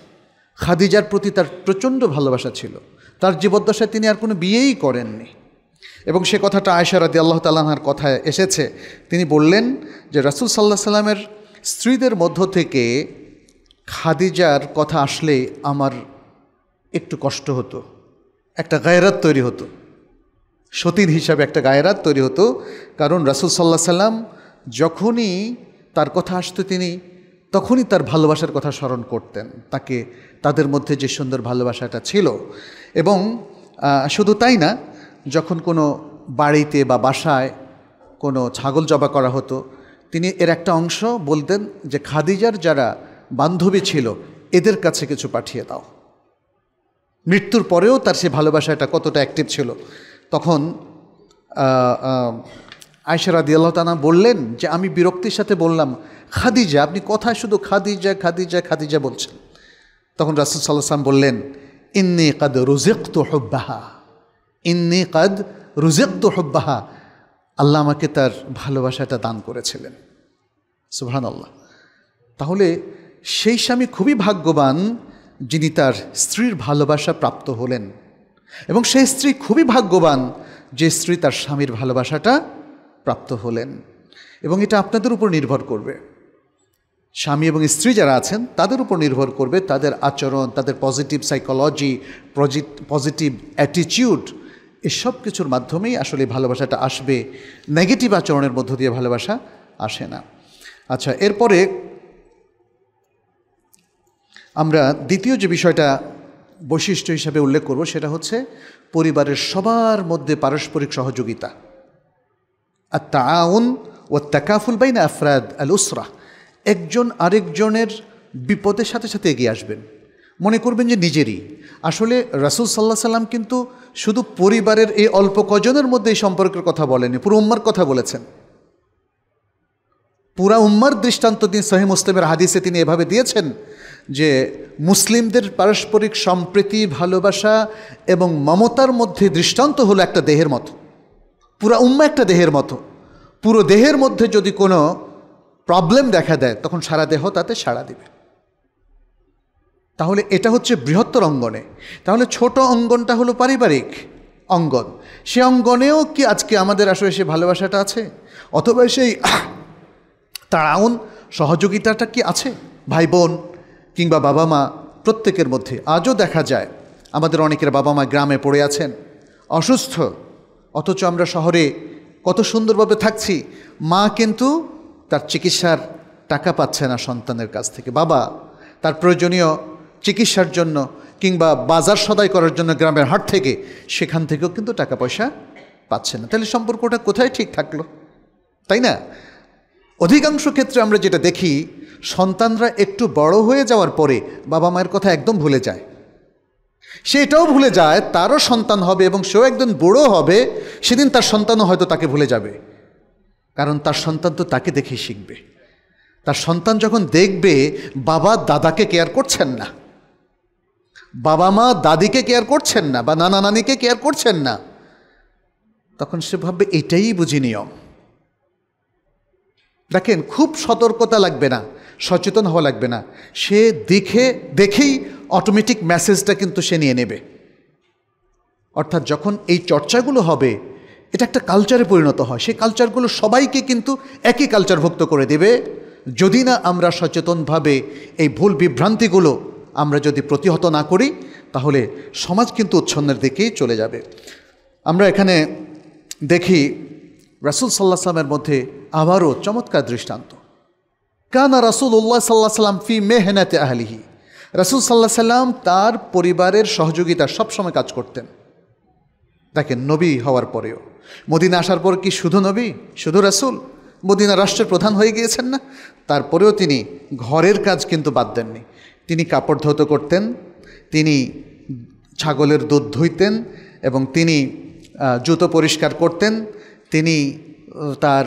খাদিজার প্রতি তার প্রচণ্ড ভালোবাসা ছিল তার জীবদ্দশায় তিনি আর কোনো বিয়েই করেননি এবং সে কথাটা আয়সা রাদি আল্লাহ তালাহার কথায় এসেছে তিনি বললেন যে রাসুল সাল্লাহ সাল্লামের স্ত্রীদের মধ্য থেকে খাদিজার কথা আসলে আমার একটু কষ্ট হতো একটা গায়রাত তৈরি হতো সতীর হিসাবে একটা গায়রাত তৈরি হতো কারণ রাসুল সাল্লাহ সাল্লাম যখনই তার কথা আসতো তিনি তখনই তার ভালোবাসার কথা স্মরণ করতেন তাকে তাদের মধ্যে যে সুন্দর ভালোবাসাটা ছিল এবং শুধু তাই না যখন কোনো বাড়িতে বা বাসায় কোনো ছাগল জবা করা হতো তিনি এর একটা অংশ বলতেন যে খাদিজার যারা বান্ধবী ছিল এদের কাছে কিছু পাঠিয়ে দাও মৃত্যুর পরেও তার সে ভালোবাসাটা কতটা অ্যাক্টিভ ছিল তখন আয়সারা দিয়াল্লাহ তানা বললেন যে আমি বিরক্তির সাথে বললাম খাদিজা আপনি কথা শুধু খাদিজা খাদিজা খাদিজা বলছেন তখন রাসুল সাল্লাম বললেন ইন্নি কাদ তো হব্বাহা ইন্নি কাদ তো হব্বাহা আল্লাহ আমাকে তার ভালোবাসাটা দান করেছিলেন সুভান আল্লাহ তাহলে সেই স্বামী খুবই ভাগ্যবান যিনি তার স্ত্রীর ভালোবাসা প্রাপ্ত হলেন এবং সেই স্ত্রী খুবই ভাগ্যবান যে স্ত্রী তার স্বামীর ভালোবাসাটা প্রাপ্ত হলেন এবং এটা আপনাদের উপর নির্ভর করবে স্বামী এবং স্ত্রী যারা আছেন তাদের উপর নির্ভর করবে তাদের আচরণ তাদের পজিটিভ সাইকোলজি পজিটিভ অ্যাটিচিউড এসব কিছুর মাধ্যমেই আসলে ভালোবাসাটা আসবে নেগেটিভ আচরণের মধ্য দিয়ে ভালোবাসা আসে না আচ্ছা এরপরে আমরা দ্বিতীয় যে বিষয়টা বৈশিষ্ট্য হিসাবে উল্লেখ করব সেটা হচ্ছে পরিবারের সবার মধ্যে পারস্পরিক সহযোগিতা আর তাউন ও তাকাফুল বাইন আফরাদ আল উসরা একজন আরেকজনের বিপদের সাথে সাথে এগিয়ে আসবেন মনে করবেন যে নিজেরই আসলে রাসুল সাল্লাহ সাল্লাম কিন্তু শুধু পরিবারের এই অল্প কজনের মধ্যে এই সম্পর্কের কথা বলেনি পুরো উম্মার কথা বলেছেন পুরা উম্মার দৃষ্টান্ত তিনি সহি মুসলিমের হাদিসে তিনি এভাবে দিয়েছেন যে মুসলিমদের পারস্পরিক সম্প্রীতি ভালোবাসা এবং মমতার মধ্যে দৃষ্টান্ত হলো একটা দেহের মতো পুরা উম্মা একটা দেহের মতো পুরো দেহের মধ্যে যদি কোনো প্রবলেম দেখা দেয় তখন সারা দেহ তাতে সাড়া দিবে তাহলে এটা হচ্ছে বৃহত্তর অঙ্গনে তাহলে ছোট অঙ্গনটা হলো পারিবারিক অঙ্গন সে অঙ্গনেও কি আজকে আমাদের আসলে সে ভালোবাসাটা আছে অথবা সেই তাড়াউন সহযোগিতাটা কি আছে ভাই বোন কিংবা বাবা মা প্রত্যেকের মধ্যে আজও দেখা যায় আমাদের অনেকের বাবা মা গ্রামে পড়ে আছেন অসুস্থ অথচ আমরা শহরে কত সুন্দরভাবে থাকছি মা কিন্তু তার চিকিৎসার টাকা পাচ্ছে না সন্তানের কাছ থেকে বাবা তার প্রয়োজনীয় চিকিৎসার জন্য কিংবা বাজার সদাই করার জন্য গ্রামের হাট থেকে সেখান থেকেও কিন্তু টাকা পয়সা পাচ্ছে না তাহলে সম্পর্কটা কোথায় ঠিক থাকলো তাই না অধিকাংশ ক্ষেত্রে আমরা যেটা দেখি সন্তানরা একটু বড় হয়ে যাওয়ার পরে বাবা মায়ের কথা একদম ভুলে যায় সে এটাও ভুলে যায় তারও সন্তান হবে এবং সেও একদিন বুড়ো হবে সেদিন তার সন্তানও হয়তো তাকে ভুলে যাবে কারণ তার সন্তান তো তাকে দেখেই শিখবে তার সন্তান যখন দেখবে বাবা দাদাকে কেয়ার করছেন না বাবা মা দাদিকে কেয়ার করছেন না বা নানা নানিকে কেয়ার করছেন না তখন সে ভাববে এটাই বুঝি নিয়ম দেখেন খুব সতর্কতা লাগবে না সচেতন হওয়া লাগবে না সে দেখে দেখেই অটোমেটিক মেসেজটা কিন্তু সে নিয়ে নেবে অর্থাৎ যখন এই চর্চাগুলো হবে এটা একটা কালচারে পরিণত হয় সেই কালচারগুলো সবাইকে কিন্তু একই কালচারভুক্ত করে দেবে যদি না আমরা সচেতনভাবে এই ভুল বিভ্রান্তিগুলো আমরা যদি প্রতিহত না করি তাহলে সমাজ কিন্তু উচ্ছন্নের দিকেই চলে যাবে আমরা এখানে দেখি রাসুল সাল্লাহ সাল্লামের মধ্যে আবারও চমৎকার দৃষ্টান্ত কানা রাসুল উল্লাহ সাল্লাহ সাল্লাম ফি মেহনাতে আহলিহি রাসুল সাল্লাহ সাল্লাম তার পরিবারের সহযোগিতা সবসময় কাজ করতেন তাকে নবী হওয়ার পরেও মদিনা আসার পর কি শুধু নবী শুধু রাসুল মদিনা রাষ্ট্রের প্রধান হয়ে গিয়েছেন না তারপরেও তিনি ঘরের কাজ কিন্তু বাদ দেননি তিনি কাপড় ধৌত করতেন তিনি ছাগলের দুধ ধুইতেন এবং তিনি জুতো পরিষ্কার করতেন তিনি তার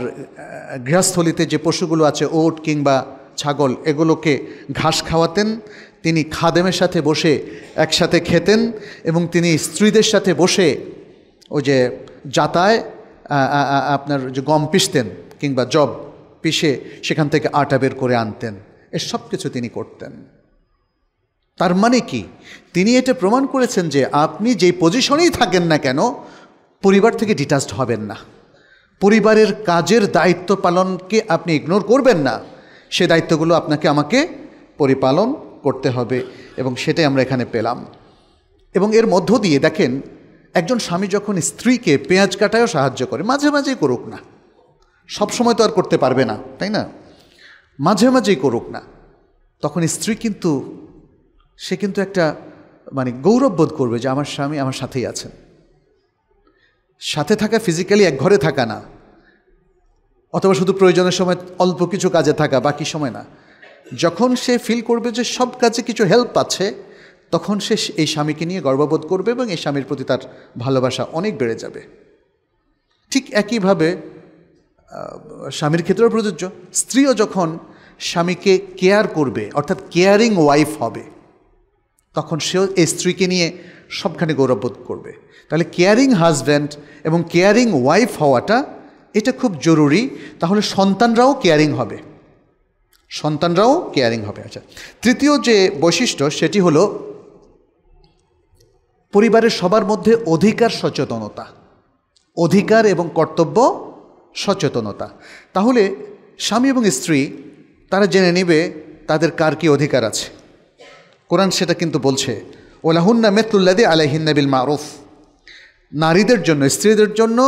গৃহস্থলিতে যে পশুগুলো আছে ওট কিংবা ছাগল এগুলোকে ঘাস খাওয়াতেন তিনি খাদেমের সাথে বসে একসাথে খেতেন এবং তিনি স্ত্রীদের সাথে বসে ওই যে যাতায় আপনার যে গম পিসতেন কিংবা জব পিষে সেখান থেকে আটা বের করে আনতেন এসব কিছু তিনি করতেন তার মানে কি তিনি এটা প্রমাণ করেছেন যে আপনি যে পজিশনেই থাকেন না কেন পরিবার থেকে ডিটাচড হবেন না পরিবারের কাজের দায়িত্ব পালনকে আপনি ইগনোর করবেন না সে দায়িত্বগুলো আপনাকে আমাকে পরিপালন করতে হবে এবং সেটাই আমরা এখানে পেলাম এবং এর মধ্য দিয়ে দেখেন একজন স্বামী যখন স্ত্রীকে পেঁয়াজ কাটায়ও সাহায্য করে মাঝে মাঝেই করুক না সব সময় তো আর করতে পারবে না তাই না মাঝে মাঝেই করুক না তখন স্ত্রী কিন্তু সে কিন্তু একটা মানে গৌরববোধ করবে যে আমার স্বামী আমার সাথেই আছেন সাথে থাকা ফিজিক্যালি এক ঘরে থাকা না অথবা শুধু প্রয়োজনের সময় অল্প কিছু কাজে থাকা বাকি সময় না যখন সে ফিল করবে যে সব কাজে কিছু হেল্প পাচ্ছে তখন সে এই স্বামীকে নিয়ে গর্ববোধ করবে এবং এই স্বামীর প্রতি তার ভালোবাসা অনেক বেড়ে যাবে ঠিক একইভাবে স্বামীর ক্ষেত্রেও প্রযোজ্য স্ত্রীও যখন স্বামীকে কেয়ার করবে অর্থাৎ কেয়ারিং ওয়াইফ হবে তখন সেও এই স্ত্রীকে নিয়ে সবখানে গৌরববোধ করবে তাহলে কেয়ারিং হাজব্যান্ড এবং কেয়ারিং ওয়াইফ হওয়াটা এটা খুব জরুরি তাহলে সন্তানরাও কেয়ারিং হবে সন্তানরাও কেয়ারিং হবে আচ্ছা তৃতীয় যে বৈশিষ্ট্য সেটি হলো পরিবারের সবার মধ্যে অধিকার সচেতনতা অধিকার এবং কর্তব্য সচেতনতা তাহলে স্বামী এবং স্ত্রী তারা জেনে নেবে তাদের কার কী অধিকার আছে কোরআন সেটা কিন্তু বলছে ওলাহুন্না মেতুল্লাদি আলাহিনাবিল মারুফ নারীদের জন্য স্ত্রীদের জন্য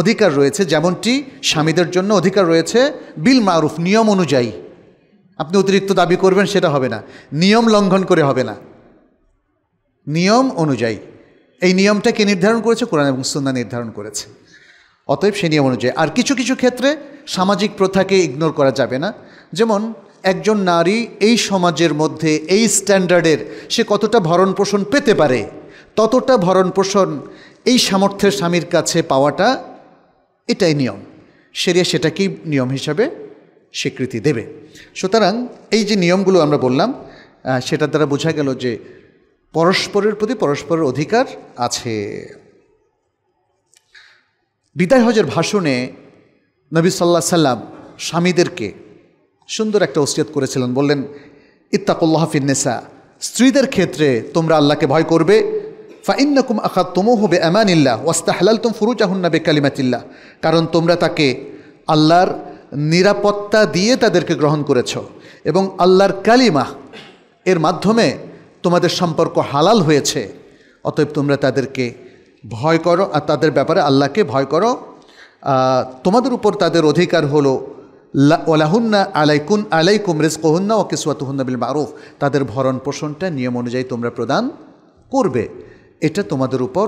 অধিকার রয়েছে যেমনটি স্বামীদের জন্য অধিকার রয়েছে বিল মারুফ নিয়ম অনুযায়ী আপনি অতিরিক্ত দাবি করবেন সেটা হবে না নিয়ম লঙ্ঘন করে হবে না নিয়ম অনুযায়ী এই নিয়মটাকে নির্ধারণ করেছে কোরআন এবং সুন্না নির্ধারণ করেছে অতএব সেই নিয়ম অনুযায়ী আর কিছু কিছু ক্ষেত্রে সামাজিক প্রথাকে ইগনোর করা যাবে না যেমন একজন নারী এই সমাজের মধ্যে এই স্ট্যান্ডার্ডের সে কতটা ভরণ পোষণ পেতে পারে ততটা ভরণ পোষণ এই সামর্থ্যের স্বামীর কাছে পাওয়াটা এটাই নিয়ম সেরিয়া সেটাকেই নিয়ম হিসাবে স্বীকৃতি দেবে সুতরাং এই যে নিয়মগুলো আমরা বললাম সেটার দ্বারা বোঝা গেল যে পরস্পরের প্রতি পরস্পরের অধিকার আছে বিদায় হজের ভাষণে নবী সাল্লা সাল্লাম স্বামীদেরকে সুন্দর একটা ওসিয়ত করেছিলেন বললেন ইত্তাকুল্লাহ ফিন্নেসা স্ত্রীদের ক্ষেত্রে তোমরা আল্লাহকে ভয় করবে ফাইন্নাকুম আখা তোমো হবে ওয়াস্তা হেলাল তুম ফুরু চাহুন্না বেকালিমাতিল্লা কারণ তোমরা তাকে আল্লাহর নিরাপত্তা দিয়ে তাদেরকে গ্রহণ করেছ এবং আল্লাহর কালিমা এর মাধ্যমে তোমাদের সম্পর্ক হালাল হয়েছে অতএব তোমরা তাদেরকে ভয় করো আর তাদের ব্যাপারে আল্লাহকে ভয় করো তোমাদের উপর তাদের অধিকার হলো ওলাহুন্না আলাইকুন আলাইকুম রেজকহুন্না ও কিসওয়াতুহুন্না বিল মারুফ তাদের ভরণ পোষণটা নিয়ম অনুযায়ী তোমরা প্রদান করবে এটা তোমাদের উপর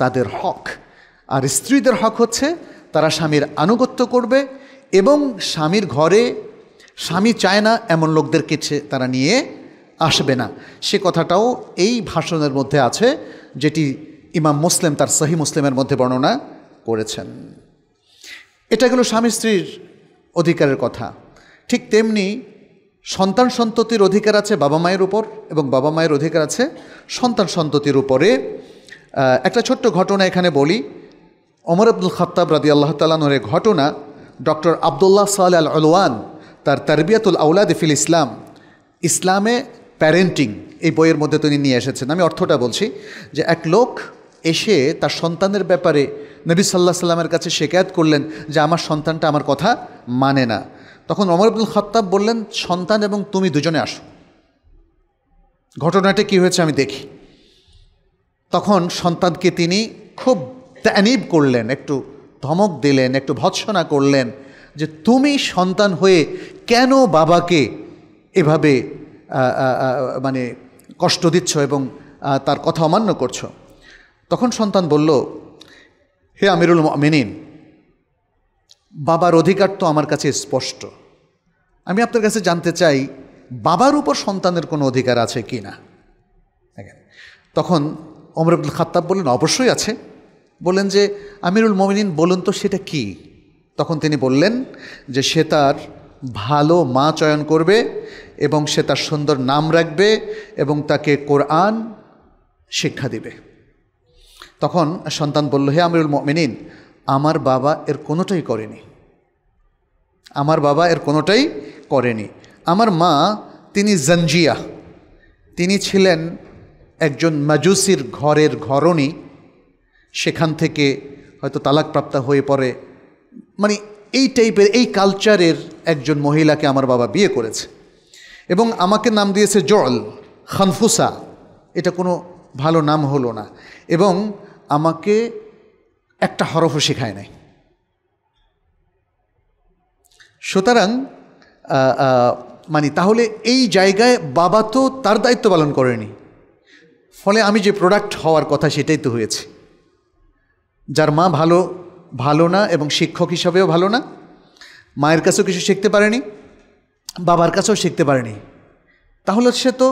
তাদের হক আর স্ত্রীদের হক হচ্ছে তারা স্বামীর আনুগত্য করবে এবং স্বামীর ঘরে স্বামী চায় না এমন লোকদেরকে তারা নিয়ে আসবে না সে কথাটাও এই ভাষণের মধ্যে আছে যেটি ইমাম মুসলিম তার সহি মুসলিমের মধ্যে বর্ণনা করেছেন এটা গেল স্বামী স্ত্রীর অধিকারের কথা ঠিক তেমনি সন্তান সন্ততির অধিকার আছে বাবা মায়ের উপর এবং বাবা মায়ের অধিকার আছে সন্তান সন্ততির উপরে একটা ছোট্ট ঘটনা এখানে বলি অমর আব্দুল খত্তাব রাদি আল্লাহ তালানোর ঘটনা ডক্টর আবদুল্লাহ সাল আল আলওয়ান তার তারবিয়াতুল আউলাদ ফিল ইসলাম ইসলামে প্যারেন্টিং এই বইয়ের মধ্যে তিনি নিয়ে এসেছেন আমি অর্থটা বলছি যে এক লোক এসে তার সন্তানের ব্যাপারে নবী সাল্লাহ সাল্লামের কাছে শেখায়াত করলেন যে আমার সন্তানটা আমার কথা মানে না তখন অমর আব্দুল খত্তাব বললেন সন্তান এবং তুমি দুজনে আসো ঘটনাটা কি হয়েছে আমি দেখি তখন সন্তানকে তিনি খুব ত্যানিব করলেন একটু ধমক দিলেন একটু ভৎসনা করলেন যে তুমি সন্তান হয়ে কেন বাবাকে এভাবে মানে কষ্ট দিচ্ছ এবং তার কথা অমান্য করছো তখন সন্তান বলল হে আমিরুল মেনিন বাবার অধিকার তো আমার কাছে স্পষ্ট আমি আপনার কাছে জানতে চাই বাবার উপর সন্তানের কোনো অধিকার আছে কি না তখন অমর আব্দুল খাত্তাব বললেন অবশ্যই আছে বললেন যে আমিরুল মমিনিন বলুন তো সেটা কি তখন তিনি বললেন যে সে তার ভালো মা চয়ন করবে এবং সে তার সুন্দর নাম রাখবে এবং তাকে কোরআন শিক্ষা দিবে তখন সন্তান বলল হে আমিরুল মমিনিন আমার বাবা এর কোনোটাই করেনি আমার বাবা এর কোনোটাই করেনি আমার মা তিনি জঞ্জিয়া তিনি ছিলেন একজন মাজুসির ঘরের ঘরণী সেখান থেকে হয়তো তালাকপ্রাপ্ত হয়ে পড়ে মানে এই টাইপের এই কালচারের একজন মহিলাকে আমার বাবা বিয়ে করেছে এবং আমাকে নাম দিয়েছে জল খানফুসা এটা কোনো ভালো নাম হলো না এবং আমাকে একটা হরফও শেখায় নাই সুতরাং মানে তাহলে এই জায়গায় বাবা তো তার দায়িত্ব পালন করেনি ফলে আমি যে প্রোডাক্ট হওয়ার কথা সেটাই তো হয়েছে যার মা ভালো ভালো না এবং শিক্ষক হিসাবেও ভালো না মায়ের কাছেও কিছু শিখতে পারেনি বাবার কাছেও শিখতে পারেনি তাহলে সে তো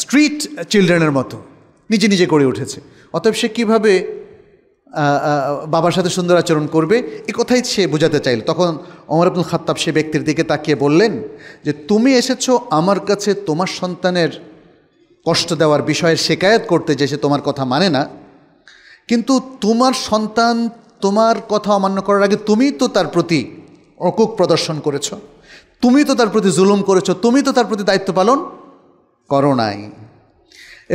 স্ট্রিট চিলড্রেনের মতো নিজে নিজে করে উঠেছে অতএব সে কীভাবে বাবার সাথে সুন্দর আচরণ করবে এ কথাই সে বোঝাতে চাইল তখন অমর আব্দুল খাত্তাব সে ব্যক্তির দিকে তাকিয়ে বললেন যে তুমি এসেছ আমার কাছে তোমার সন্তানের কষ্ট দেওয়ার বিষয়ের শেকায়ত করতে যে সে তোমার কথা মানে না কিন্তু তোমার সন্তান তোমার কথা অমান্য করার আগে তুমি তো তার প্রতি অকুক প্রদর্শন করেছ তুমি তো তার প্রতি জুলুম করেছ তুমি তো তার প্রতি দায়িত্ব পালন করো নাই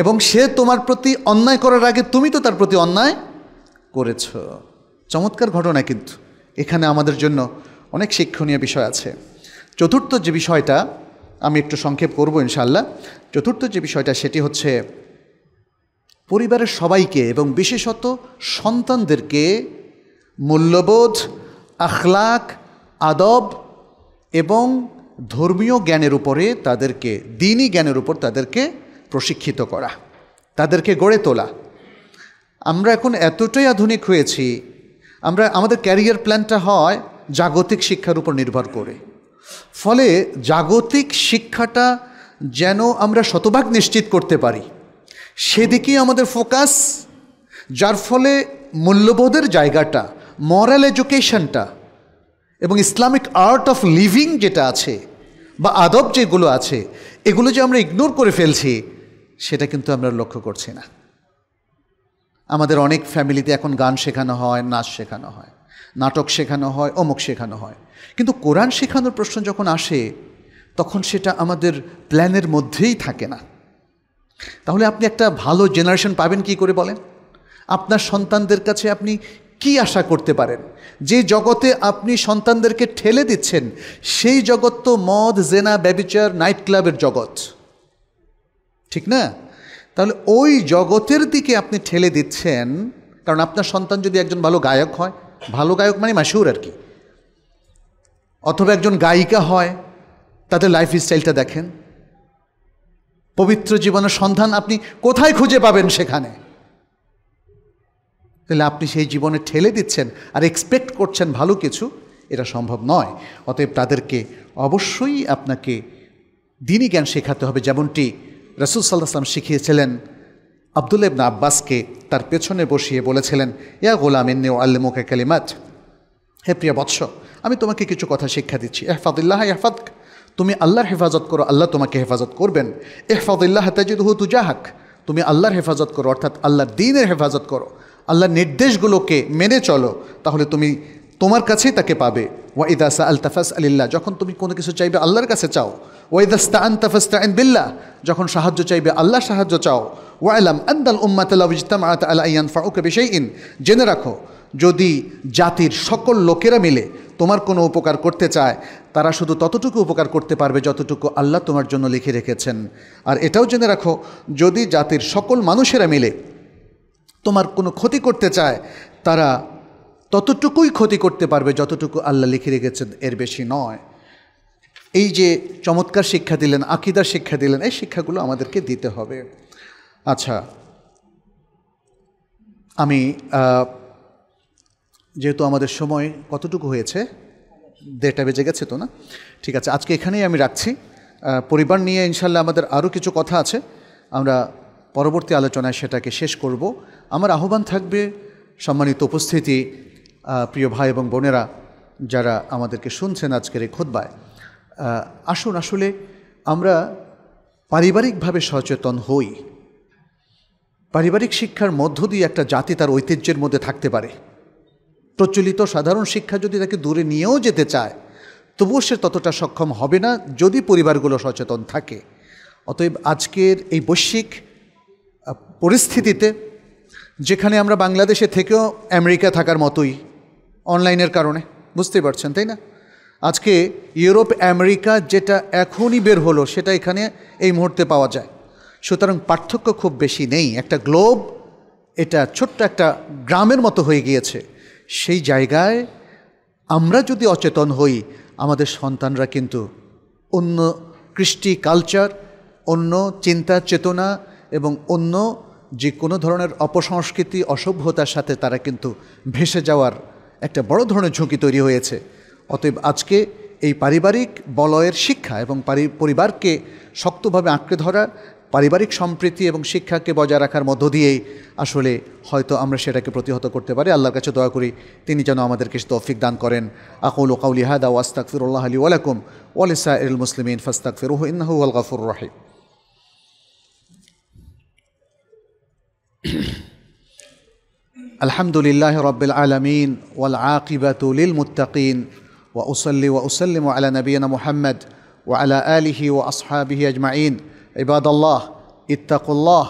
এবং সে তোমার প্রতি অন্যায় করার আগে তুমি তো তার প্রতি অন্যায় করেছ চমৎকার ঘটনা কিন্তু এখানে আমাদের জন্য অনেক শিক্ষণীয় বিষয় আছে চতুর্থ যে বিষয়টা আমি একটু সংক্ষেপ করব ইনশাল্লাহ চতুর্থ যে বিষয়টা সেটি হচ্ছে পরিবারের সবাইকে এবং বিশেষত সন্তানদেরকে মূল্যবোধ আখলাক আদব এবং ধর্মীয় জ্ঞানের উপরে তাদেরকে দিনই জ্ঞানের উপর তাদেরকে প্রশিক্ষিত করা তাদেরকে গড়ে তোলা আমরা এখন এতটাই আধুনিক হয়েছি আমরা আমাদের ক্যারিয়ার প্ল্যানটা হয় জাগতিক শিক্ষার উপর নির্ভর করে ফলে জাগতিক শিক্ষাটা যেন আমরা শতভাগ নিশ্চিত করতে পারি সেদিকেই আমাদের ফোকাস যার ফলে মূল্যবোধের জায়গাটা মরাল এডুকেশনটা এবং ইসলামিক আর্ট অফ লিভিং যেটা আছে বা আদব যেগুলো আছে এগুলো যে আমরা ইগনোর করে ফেলছি সেটা কিন্তু আমরা লক্ষ্য করছি না আমাদের অনেক ফ্যামিলিতে এখন গান শেখানো হয় নাচ শেখানো হয় নাটক শেখানো হয় অমুক শেখানো হয় কিন্তু কোরআন শেখানোর প্রশ্ন যখন আসে তখন সেটা আমাদের প্ল্যানের মধ্যেই থাকে না তাহলে আপনি একটা ভালো জেনারেশন পাবেন কি করে বলেন আপনার সন্তানদের কাছে আপনি কি আশা করতে পারেন যে জগতে আপনি সন্তানদেরকে ঠেলে দিচ্ছেন সেই জগৎ তো মদ জেনা ব্যবিচার নাইট ক্লাবের জগৎ ঠিক না তাহলে ওই জগতের দিকে আপনি ঠেলে দিচ্ছেন কারণ আপনার সন্তান যদি একজন ভালো গায়ক হয় ভালো গায়ক মানে মাসুর আর কি অথবা একজন গায়িকা হয় তাদের লাইফ স্টাইলটা দেখেন পবিত্র জীবনের সন্ধান আপনি কোথায় খুঁজে পাবেন সেখানে তাহলে আপনি সেই জীবনে ঠেলে দিচ্ছেন আর এক্সপেক্ট করছেন ভালো কিছু এটা সম্ভব নয় অতএব তাদেরকে অবশ্যই আপনাকে দিনই জ্ঞান শেখাতে হবে যেমনটি রসুল সাল্লাহ সাল্লাম শিখিয়েছিলেন আবদুল্লা ইবনা আব্বাসকে তার পেছনে বসিয়ে বলেছিলেন ইয়া গোলাম ইন্নে আল্লেমুকা কালিমাত হে প্রিয়া বৎস আমি তোমাকে কিছু কথা শিক্ষা দিচ্ছি এহফাদুল্লাহ এহফাদ তুমি আল্লাহর হেফাজত করো আল্লাহ তোমাকে হেফাজত করবেন এহফাদুল্লাহ তাজিদ হু তুজাহাক তুমি আল্লাহর হেফাজত করো অর্থাৎ আল্লাহর দিনের হেফাজত করো আল্লাহর নির্দেশগুলোকে মেনে চলো তাহলে তুমি তোমার কাছেই তাকে পাবে ওয়াইদাসা আলতাফাস আলিল্লা যখন তুমি কোনো কিছু চাইবে আল্লাহর কাছে চাও ওয়াইদাস্তা আনতাফাস্তাইন বিল্লা যখন সাহায্য চাইবে আল্লাহ সাহায্য চাও ওয়াইলাম আন্দাল উম্মাতালাম আলাইয়ান ফাউকে বিষয় ইন জেনে রাখো যদি জাতির সকল লোকেরা মিলে তোমার কোনো উপকার করতে চায় তারা শুধু ততটুকু উপকার করতে পারবে যতটুকু আল্লাহ তোমার জন্য লিখে রেখেছেন আর এটাও জেনে রাখো যদি জাতির সকল মানুষেরা মিলে তোমার কোনো ক্ষতি করতে চায় তারা ততটুকুই ক্ষতি করতে পারবে যতটুকু আল্লাহ লিখে রেখেছেন এর বেশি নয় এই যে চমৎকার শিক্ষা দিলেন আকিদার শিক্ষা দিলেন এই শিক্ষাগুলো আমাদেরকে দিতে হবে আচ্ছা আমি যেহেতু আমাদের সময় কতটুকু হয়েছে দেড়টা বেজে গেছে তো না ঠিক আছে আজকে এখানেই আমি রাখছি পরিবার নিয়ে ইনশাল্লাহ আমাদের আরও কিছু কথা আছে আমরা পরবর্তী আলোচনায় সেটাকে শেষ করব আমার আহ্বান থাকবে সম্মানিত উপস্থিতি প্রিয় ভাই এবং বোনেরা যারা আমাদেরকে শুনছেন আজকের এই খোদবায় আসুন আসলে আমরা পারিবারিকভাবে সচেতন হই পারিবারিক শিক্ষার মধ্য দিয়ে একটা জাতি তার ঐতিহ্যের মধ্যে থাকতে পারে প্রচলিত সাধারণ শিক্ষা যদি তাকে দূরে নিয়েও যেতে চায় তবুও সে ততটা সক্ষম হবে না যদি পরিবারগুলো সচেতন থাকে অতএব আজকের এই বৈশ্বিক পরিস্থিতিতে যেখানে আমরা বাংলাদেশে থেকেও আমেরিকা থাকার মতোই অনলাইনের কারণে বুঝতে পারছেন তাই না আজকে ইউরোপ আমেরিকা যেটা এখনই বের হলো সেটা এখানে এই মুহূর্তে পাওয়া যায় সুতরাং পার্থক্য খুব বেশি নেই একটা গ্লোব এটা ছোট্ট একটা গ্রামের মতো হয়ে গিয়েছে সেই জায়গায় আমরা যদি অচেতন হই আমাদের সন্তানরা কিন্তু অন্য কৃষ্টি কালচার অন্য চিন্তা চেতনা এবং অন্য যে কোনো ধরনের অপসংস্কৃতি অসভ্যতার সাথে তারা কিন্তু ভেসে যাওয়ার একটা বড় ধরনের ঝুঁকি তৈরি হয়েছে অতএব আজকে এই পারিবারিক বলয়ের শিক্ষা এবং পরিবারকে শক্তভাবে আঁকড়ে ধরা পারিবারিক সম্প্রীতি এবং শিক্ষাকে বজায় রাখার মধ্য দিয়েই আসলে হয়তো আমরা সেটাকে প্রতিহত করতে পারি আল্লাহর কাছে দয়া করি তিনি যেন আমাদেরকে তৌফিক দান করেন আকুল কাউলি হাদা ওয়াস্তাকফিরুল্লাহ আলী ওয়ালাকুম ওয়ালিসা ইল মুসলিম ফাস্তাকফিরুহ ইন্নাহু আল গাফুর রাহিম الحمد لله رب العالمين والعاقبة للمتقين وأصلي وأسلم على نبينا محمد وعلى آله وأصحابه أجمعين عباد الله اتقوا الله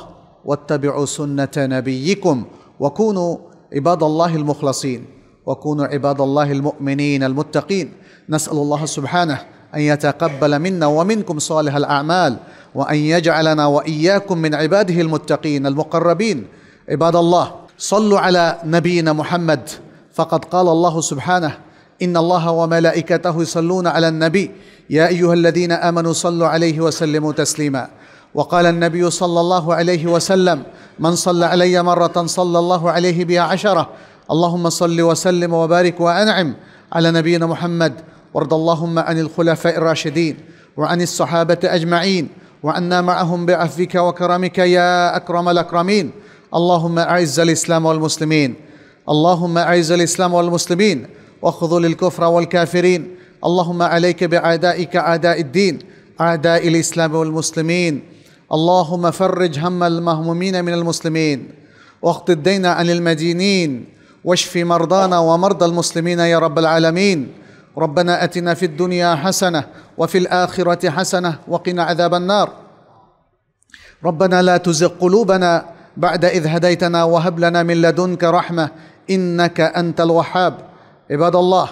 واتبعوا سنة نبيكم وكونوا عباد الله المخلصين وكونوا عباد الله المؤمنين المتقين نسأل الله سبحانه أن يتقبل منا ومنكم صالح الأعمال وأن يجعلنا وإياكم من عباده المتقين المقربين عباد الله صلوا على نبينا محمد فقد قال الله سبحانه إن الله وملائكته يصلون على النبي يا أيها الذين آمنوا صلوا عليه وسلموا تسليما وقال النبي صلى الله عليه وسلم من صلى علي مرة صلى الله عليه بها عشرة اللهم صل وسلم وبارك وأنعم على نبينا محمد وارض اللهم عن الخلفاء الراشدين وعن الصحابة أجمعين وعنا معهم بعفوك وكرمك يا أكرم الأكرمين اللهم أعز الإسلام والمسلمين اللهم أعز الإسلام والمسلمين واخذل الكفر والكافرين اللهم عليك بأعدائك أعداء الدين أعداء الإسلام والمسلمين اللهم فرج هم المهمومين من المسلمين واقض الدين عن المدينين واشف مرضانا ومرضى المسلمين يا رب العالمين ربنا اتنا في الدنيا حسنه وفي الاخره حسنه وقنا عذاب النار ربنا لا تزغ قلوبنا بعد اذ هديتنا وهب لنا من لدنك رحمه انك انت الوهاب عباد الله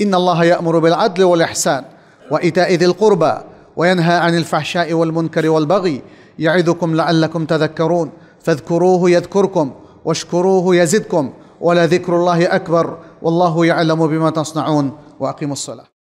ان الله يامر بالعدل والاحسان وايتاء ذي القربى وينهى عن الفحشاء والمنكر والبغي يعظكم لعلكم تذكرون فاذكروه يذكركم واشكروه يزدكم ولذكر الله اكبر والله يعلم بما تصنعون وأقيموا الصلاة